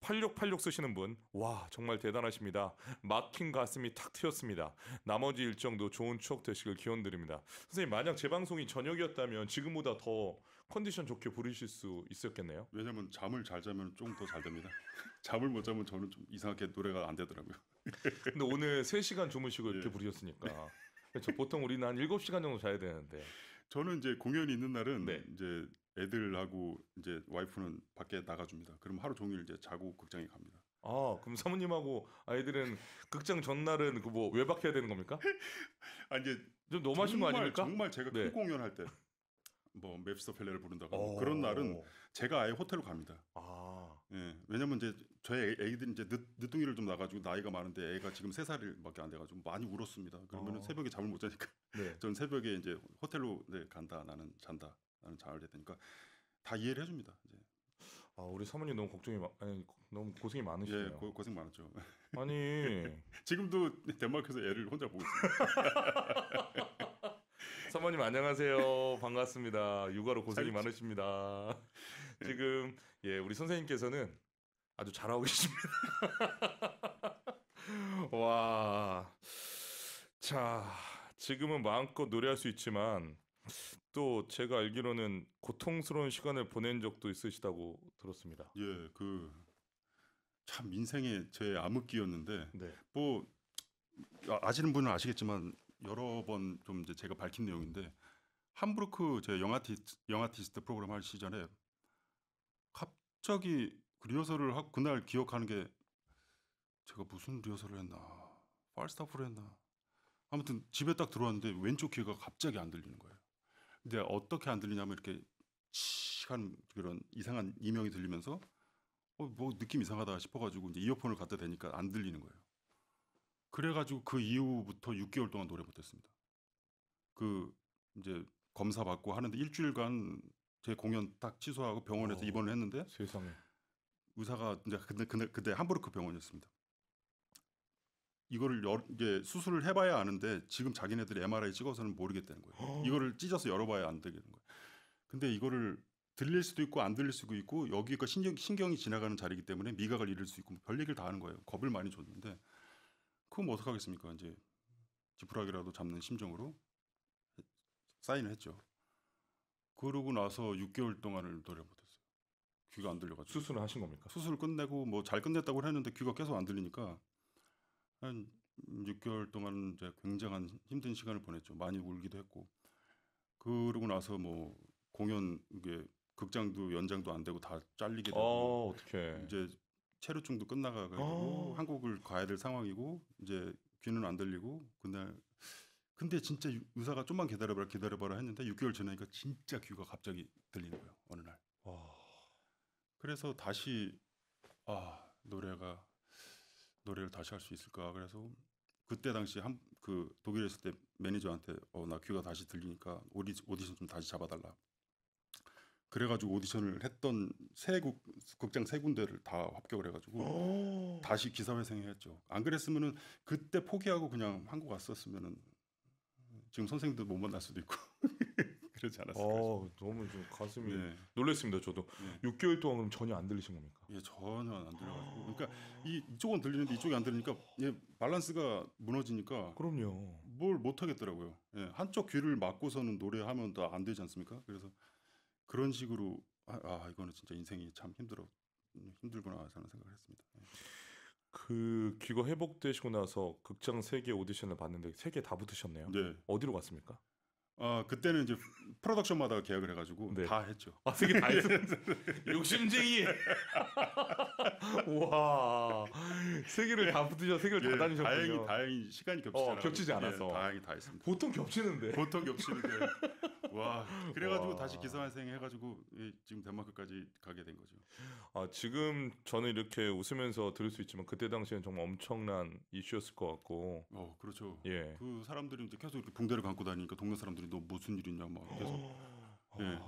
8686 쓰시는 분, 와, 정말 대단하십니다. 막힌 가슴이 탁 트였습니다. 나머지 일정도 좋은 추억 되시길 기원 드립니다. 선생님, 만약 재 방송이 저녁이었다면 지금보다 더 컨디션 좋게 부르실 수 있었겠네요. 왜냐면 잠을 잘 자면 좀더잘 됩니다. (laughs) 잠을 못 자면 저는 좀 이상하게 노래가 안 되더라고요. (laughs) 근데 오늘 3시간 주무시고 이렇게 예. 부르셨으니까 그렇죠. 보통 우리는 한 7시간 정도 자야 되는데 저는 이제 공연이 있는 날은 네. 이제 애들하고 이제 와이프는 밖에 나가줍니다. 그럼 하루 종일 이제 자고 극장에 갑니다. 아, 그럼 사모님하고 아이들은 극장 전날은 그뭐 외박해야 되는 겁니까? (laughs) 아 이제 좀 너무하신 거 아닙니까? 정말 제가 네. 공연할 때뭐 맵스터펠레를 부른다고 오. 뭐 어. 그런 날은 제가 아예 호텔로 갑니다. 아. 예. 왜냐면 이제 저희 애기들 이제 늦, 둥이를좀 나가지고 나이가 많은데 애가 지금 세 살밖에 안 돼가지고 많이 울었습니다. 그러면 아. 새벽에 잠을 못 자니까 네. (laughs) 저는 새벽에 이제 호텔로 네, 간다 나는 잔다 나는 자야 되니까 다 이해를 해줍니다. 이제 아 우리 사모님 너무 걱정이 많 아니 너무 고생이 많으시네요. 예, 고, 고생 많았죠. 아니 (laughs) 지금도 덴마크에서 애를 혼자 보고 있습니다. (laughs) 사모님 안녕하세요. (laughs) 반갑습니다. 육아로 고생이 많으십니다. 네. 지금 예 우리 선생님께서는 아주 잘하고 (laughs) 계십니다. 와. 자, 지금은 마음껏 노래할 수 있지만 또 제가 알기로는 고통스러운 시간을 보낸 적도 있으시다고 들었습니다. 예, 그 참 인생의 제 암흑기였는데 네. 뭐 아, 아시는 분은 아시겠지만 여러 번좀 이제 제가 밝힌 내용인데 함부르크 제 영화 티스트, 영화 티스트 프로그램 할 시전에 갑자기 그 리허설을 하고 그날 기억하는 게 제가 무슨 리허설을 했나 팔스타프를 했나 아무튼 집에 딱 들어왔는데 왼쪽 귀가 갑자기 안 들리는 거예요. 근데 어떻게 안 들리냐면 이렇게 시한 그런 이상한 이명이 들리면서 어뭐 느낌 이상하다 싶어가지고 이제 이어폰을 갖다 대니까 안 들리는 거예요. 그래가지고 그 이후부터 6개월 동안 노래 못했습니다. 그 이제 검사 받고 하는데 일주일간 제 공연 딱 취소하고 병원에서 어, 입원을 했는데 세상에 의사가 이제 근데 근데 그때 함부르크 병원이었습니다. 이거를 열, 이제 수술을 해봐야 아는데 지금 자기네들이 MRI 찍어서는 모르겠다는 거예요. 이거를 찢어서 열어봐야 안 되는 겠 거예요. 근데 이거를 들릴 수도 있고 안 들릴 수도 있고 여기가 신경 신경이 지나가는 자리이기 때문에 미각을 잃을 수 있고 뭐 별 얘기를 다 하는 거예요. 겁을 많이 줬는데 그럼 뭐 어떡하겠습니까? 이제 지푸라기라도 잡는 심정으로 사인을 했죠. 그러고 나서 6개월 동안을 노래 못했어요. 귀가 안 들려가지고 수술을 하신 겁니까? 수술 끝내고 뭐 잘 끝냈다고 했는데 귀가 계속 안 들리니까 한 6개월 동안 이제 굉장한 힘든 시간을 보냈죠. 많이 울기도 했고 그러고 나서 뭐 공연 이게 극장도 연장도 안 되고 다 잘리게 되고 어, 어떻게 이제 체류증도 끝나가고 아~ 한국을 가야 될 상황이고 이제 귀는 안 들리고 그날 근데 진짜 의사가 좀만 기다려봐라 기다려봐라 했는데 6개월 지나니까 진짜 귀가 갑자기 들리는 거예요 어느 날. 와. 그래서 다시 아 노래가 노래를 다시 할 수 있을까 그래서 그때 당시 한 그 독일에 있을 때 매니저한테 어 나 귀가 다시 들리니까 우리 오디션 좀 다시 잡아달라 그래가지고 오디션을 했던 세국 극장 세 군데를 다 합격을 해가지고 오. 다시 기사회생회 했죠. 안 그랬으면은 그때 포기하고 그냥 한국 왔었으면은 지금 선생님들 못 만날 수도 있고 (laughs) 그러지 않았을까. 아, 너무 좀 가슴이 네. 놀랬습니다. 저도 네. 6개월 동안 그럼 전혀 안 들리신 겁니까? 예, 전혀 안 들려가지고 그러니까 이, 이쪽은 들리는데 이쪽이 안 들리니까 예, 밸런스가 무너지니까. 그럼요. 뭘 못 하겠더라고요. 예, 한쪽 귀를 막고서는 노래하면 다 안 되지 않습니까? 그래서 그런 식으로 아, 아 이거는 진짜 인생이 참 힘들어 힘들구나 저는 생각을 했습니다. 네. 예. 그귀가 회복되시고 나서 극장 세 개 오디션을 봤는데 세 개 다 붙으셨네요. 네. 어디로 갔습니까? 아 그때는 이제 프로덕션마다 계약을 해가지고 네. 다 했죠. 아세 개다 (laughs) 했어요. 욕심쟁이. 우와. 세 개를 다 붙으셔, 세 개를 예, 다 다니셨군요. 다행히 다행히 시간이 겹치지 어, 않아서 겹치지 않아서. 예, 다행히 다 했습니다. 보통 겹치는데. 보통 겹치는데 (laughs) 와 그래가지고 와. 다시 기사환생 해가지고 이- 예, 지금 덴마크까지 가게 된 거죠. 아, 지금 저는 이렇게 웃으면서 들을 수 있지만 그때 당시에는 정말 엄청난 이슈였을 것 같고. 어 그렇죠. 예. 그 사람들이 이제 계속 이렇게 붕대를 감고 다니니까 동네 사람들이 너 무슨 일이냐 막 계속 (gasps) 예.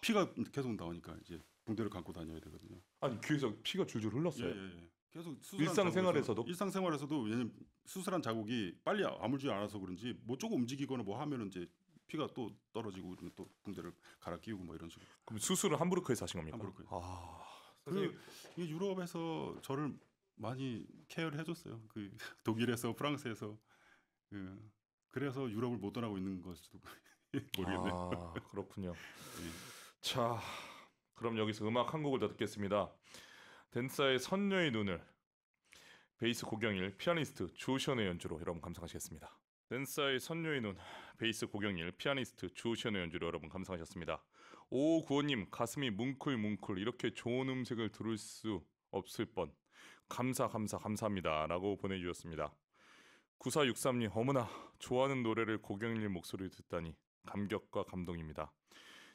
피가 계속 나오니까 이제 붕대를 갖고 다녀야 되거든요. 아니 귀에서 피가 줄줄 흘렀어요. 예, 예. 예. 계속 일상생활에서도 일상생활에서도 왜냐면 수술한 자국이 빨리 아물지 않아서 그런지 뭐 조금 움직이거나 뭐 하면 이제 피가 또 떨어지고 또 붕대를 갈아 끼우고 뭐 이런 식으로. 그럼 수술을 함부르크에서 하신 겁니까? 함부르크. 아. 그 유럽에서 저를 많이 케어를 해줬어요. 그 (laughs) 독일에서 프랑스에서 그 그래서 유럽을 못 떠나고 있는 것도 (laughs) 모르겠네요. 아, 그렇군요. 네. 자 그럼 여기서 음악 한 곡을 더 듣겠습니다. 댄사의 선녀의 눈을 베이스 고경일, 피아니스트 조션의 연주로 여러분 감상하시겠습니다. 댄사의 선녀의 눈, 베이스 고경일, 피아니스트 조션의 연주로 여러분 감상하셨습니다. 오구호님 가슴이 뭉클뭉클 이렇게 좋은 음색을 들을 수 없을 뻔 감사 감사 감사합니다 라고 보내주셨습니다. 9463님 어머나 좋아하는 노래를 고경일 목소리 로 듣다니 감격과 감동입니다.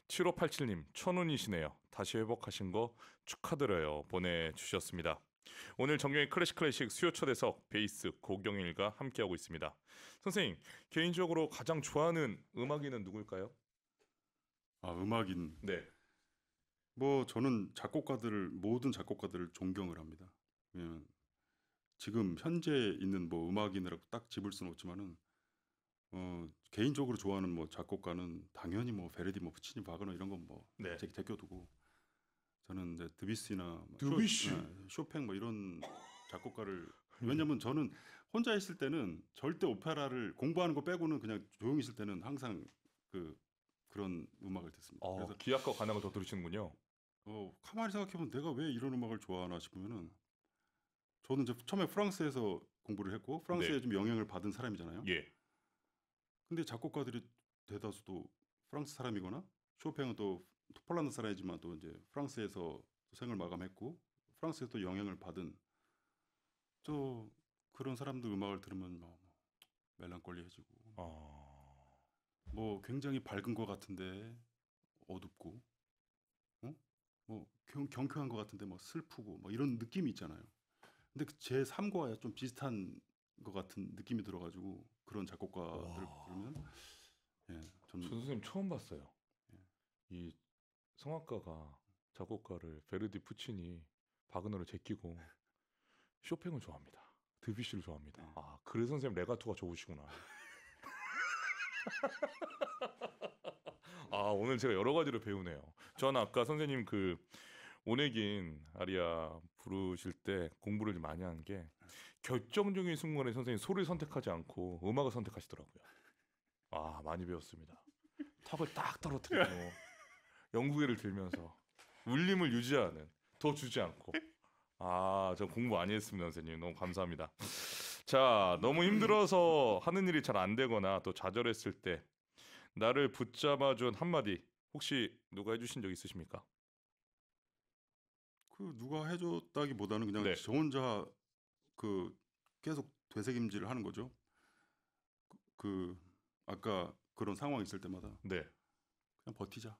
7587님, 천운이시네요. 다시 회복하신 거 축하드려요. 보내주셨습니다. 오늘 정경의 클래식 클래식 수요 초대석 베이스 고경일과 함께하고 있습니다. 선생님, 개인적으로 가장 좋아하는 음악인은 누굴까요? 아, 음악인. 네. 뭐 저는 작곡가들을 모든 작곡가들을 존경을 합니다. 왜냐면 지금 현재 있는 뭐 음악인이라고 딱 집을 수는 없지만은 어 개인적으로 좋아하는 뭐 작곡가는 당연히 뭐 베르디, 뭐 푸치니, 바그너 이런 건뭐 네. 제껴두고 저는 이제 드비스나 뭐 드비시, 네, 쇼팽 뭐 이런 작곡가를 (laughs) 왜냐면 저는 혼자 있을 때는 절대 오페라를 공부하는 거 빼고는 그냥 조용히 있을 때는 항상 그 그런 음악을 듣습니다. 어, 그래서 기악과 관악을 더 들으시는군요. 어 가만히 생각해보면 내가 왜 이런 음악을 좋아하나 싶으면은 저는 이제 처음에 프랑스에서 공부를 했고 프랑스에 네. 좀 영향을 받은 사람이잖아요. 예. 근데 작곡가들이 대다수도 프랑스 사람이거나 쇼팽은 또 폴란드 사람이지만 또 이제 프랑스에서 생을 마감했고 프랑스에서 또 영향을 받은 또 그런 사람들 음악을 들으면 막 뭐, 뭐 멜랑콜리해지고 어... 뭐 굉장히 밝은 것 같은데 어둡고 어? 뭐 경, 경쾌한 것 같은데 뭐 슬프고 뭐 이런 느낌이 있잖아요. 근데 그 제 3과에 좀 비슷한 것 같은 느낌이 들어가지고 그런 작곡가들 보면 예, 저는 저 선생님 처음 봤어요. 예. 이 성악가가 작곡가를 베르디, 푸치니, 바그너를 제끼고 쇼팽을 좋아합니다. 드뷔시를 좋아합니다. 네. 아, 그래서 선생님 레가토가 좋으시구나. (laughs) 아, 오늘 제가 여러 가지를 배우네요. 전 아까 선생님 그 오네긴 아리아 부르실 때 공부를 많이 한게 네. 결정적인 순간에 선생님 소리를 선택하지 않고 음악을 선택하시더라고요. 아 많이 배웠습니다. 턱을 딱 떨어뜨리고 영국애를 (laughs) 들면서 울림을 유지하는 더 주지 않고 아저 공부 많이 했습니다 선생님 너무 감사합니다. 자 너무 힘들어서 하는 일이 잘 안 되거나 또 좌절했을 때 나를 붙잡아준 한마디 혹시 누가 해주신 적 있으십니까? 그 누가 해줬다기보다는 그냥 네. 저 혼자 그 계속 되새김질을 하는 거죠. 그, 그 아까 그런 상황이 있을 때마다 네. 그냥 버티자.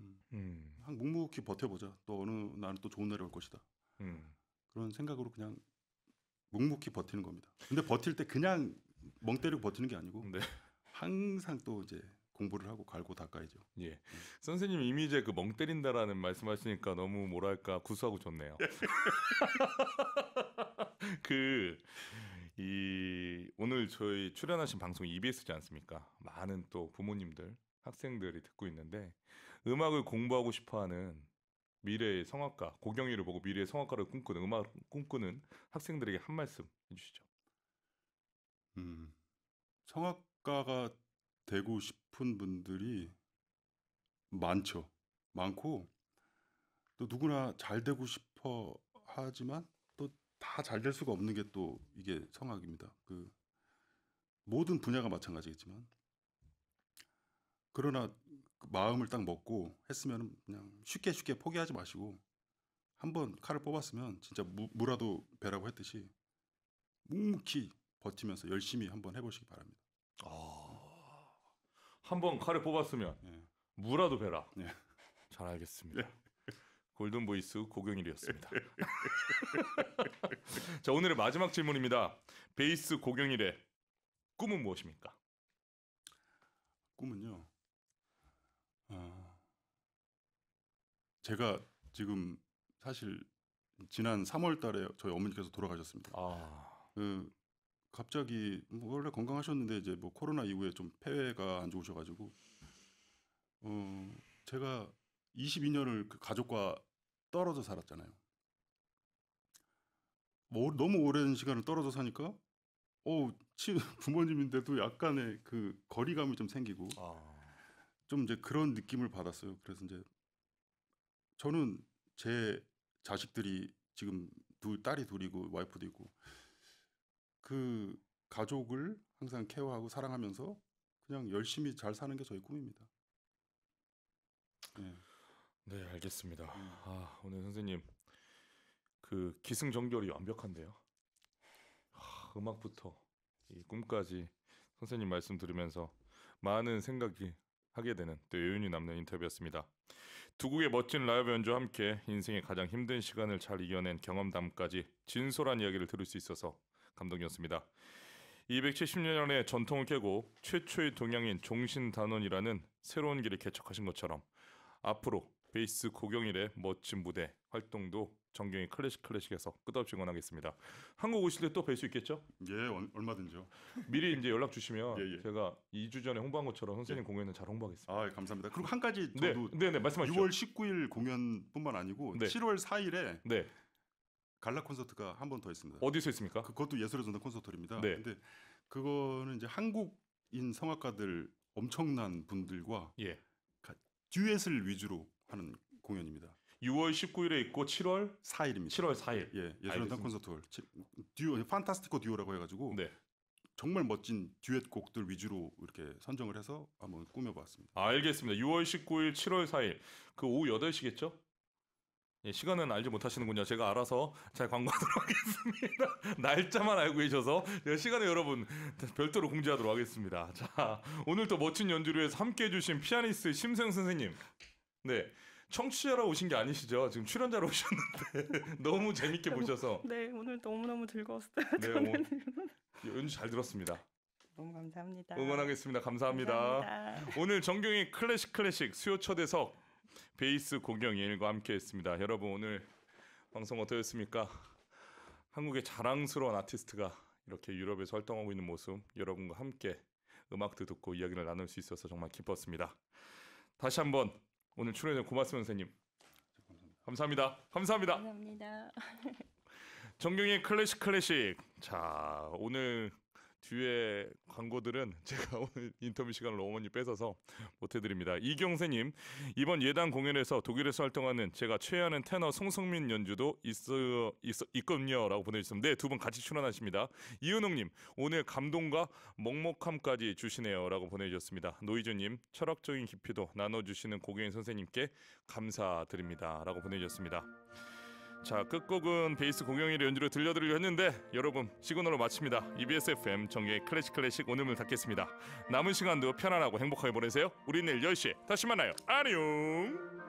음. 음. 한 묵묵히 버텨보자. 또 어느 날은 또 좋은 날이 올 것이다. 음. 그런 생각으로 그냥 묵묵히 버티는 겁니다. 근데 버틸 때 그냥 멍 때리고 버티는 게 아니고 네. 항상 또 이제 공부를 하고 갈고 닦아야죠. 예. 음. 선생님 이미 이제 그멍 때린다라는 말씀하시니까 너무 뭐랄까 구수하고 좋네요. (laughs) 그 이 오늘 저희 출연하신 방송 EBS지 않습니까? 많은 또 부모님들, 학생들이 듣고 있는데 음악을 공부하고 싶어 하는 미래의 성악가, 고경이를 보고 미래의 성악가를 꿈꾸는 음악을 꿈꾸는 학생들에게 한 말씀 해 주시죠. 음. 성악가가 되고 싶은 분들이 많죠. 많고 또 누구나 잘 되고 싶어 하지만 또 다 잘 될 수가 없는 게 또 이게 성악입니다. 그 모든 분야가 마찬가지겠지만 그러나 그 마음을 딱 먹고 했으면 그냥 쉽게 쉽게 포기하지 마시고 한번 칼을 뽑았으면 진짜 무, 무라도 배라고 했듯이 묵묵히 버티면서 열심히 한번 해보시기 바랍니다. 어... 한번 칼을 뽑았으면 예. 무라도 배라 예. 잘 알겠습니다. 예. 골든 보이스 고경일이었습니다. (laughs) 자 오늘의 마지막 질문입니다. 베이스 고경일의 꿈은 무엇입니까? 꿈은요. 어, 제가 지금 사실 지난 3월달에 저희 어머니께서 돌아가셨습니다. 아. 그 갑자기 뭐 원래 건강하셨는데 이제 뭐 코로나 이후에 좀 폐가 안 좋으셔가지고 어 제가 22년을 그 가족과 떨어져 살았잖아요. 뭐 너무 오랜 시간을 떨어져 사니까 어 (laughs) 부모님인데도 약간의 그 거리감이 좀 생기고 아. 좀 이제 그런 느낌을 받았어요. 그래서 이제 저는 제 자식들이 지금 둘 딸이 둘이고 와이프도 있고 그 가족을 항상 케어하고 사랑하면서 그냥 열심히 잘 사는 게 저희 꿈입니다. 네, 네 알겠습니다. 네. 아, 오늘 선생님 그 기승전결이 완벽한데요. 아, 음악부터 이 꿈까지 선생님 말씀 들으면서 많은 생각이 하게 되는 또 여운이 남는 인터뷰였습니다. 두 곡의 멋진 라이브 연주와 함께 인생의 가장 힘든 시간을 잘 이겨낸 경험담까지 진솔한 이야기를 들을 수 있어서 감독이었습니다. 270년의 전통을 깨고 최초의 동양인 종신단원이라는 새로운 길을 개척하신 것처럼 앞으로 베이스 고경일의 멋진 무대 활동도 정경이 클래식 클래식에서 끝없이 응원하겠습니다. 한국 오실 때 또 뵐 수 있겠죠? 예, 얼마든지요. 미리 이제 연락 주시면 예, 예. 제가 2주 전에 홍보한 것처럼 선생님 예. 공연은 잘 홍보하겠습니다. 아, 예, 감사합니다. 그리고 한 가지 네, 저도 네, 네, 네 말씀하시죠. 6월 19일 공연뿐만 아니고 네. 7월 4일에 네. 갈라 콘서트가 한 번 더 있습니다. 어디서 했습니까? 그, 그것도 예술의 전당 콘서트입니다. 네. 근데 그거는 이제 한국인 성악가들 엄청난 분들과 예. 듀엣을 위주로 하는 공연입니다. 6월 19일에 있고 7월 4일입니다. 7월 4일. 예, 예. 예술연당 콘서트홀. 듀오 판타스티코 듀오라고 해 가지고 네. 정말 멋진 듀엣 곡들 위주로 이렇게 선정을 해서 한번 꾸며 봤습니다. 알겠습니다. 6월 19일, 7월 4일. 그 오후 8시겠죠? 예, 시간은 알지 못하시는군요. 제가 알아서 잘 광고하도록 하겠습니다. (laughs) 날짜만 알고 계셔서 시간에 여러분 별도로 공지하도록 하겠습니다. 자, 오늘 또 멋진 연주를 위 해서 함께 해주신 피아니스트 심생 선생님. 네. 청취자로 오신 게 아니시죠? 지금 출연자로 오셨는데 (laughs) 너무 재밌게 보셔서 네 오늘 너무너무 즐거웠어요. 네, (laughs) 오, 연주 잘 들었습니다. 너무 감사합니다. 응원하겠습니다. 감사합니다. 감사합니다. 오늘 정경희 클래식 클래식 수요 초대석 베이스 고경일과 함께했습니다. 여러분 오늘 방송 어떠셨습니까? 한국의 자랑스러운 아티스트가 이렇게 유럽에서 활동하고 있는 모습 여러분과 함께 음악도 듣고 이야기를 나눌 수 있어서 정말 기뻤습니다. 다시 한번 오늘 출연해 고맙습니다 선생님. 감사합니다. 감사합니다. 감사합니다. (laughs) 정경의 클래식 클래식. 자 오늘 뒤에 광고들은 (laughs) 제가 오늘 인터뷰 시간을 어머니 뺏어서 못해드립니다. 이경세님 이번 예단 공연에서 독일에서 활동하는 제가 최애하는 테너 송성민 연주도 있어, 있어 있거든요라고보내주셨는데 네, 두분 같이 출연하십니다. 이은홍님 오늘 감동과 먹먹함까지 주시네요라고 보내주셨습니다. 노이조님 철학적인 깊이도 나눠주시는 고교인 선생님께 감사드립니다라고 보내주셨습니다. 자 끝곡은 베이스 공영일의 연주로 들려드리려 했는데 여러분 시그널로 마칩니다. EBS FM 정의 클래식 클래식 오늘 문 닫겠습니다. 남은 시간도 편안하고 행복하게 보내세요. 우리 내일 10시에 다시 만나요. 안녕.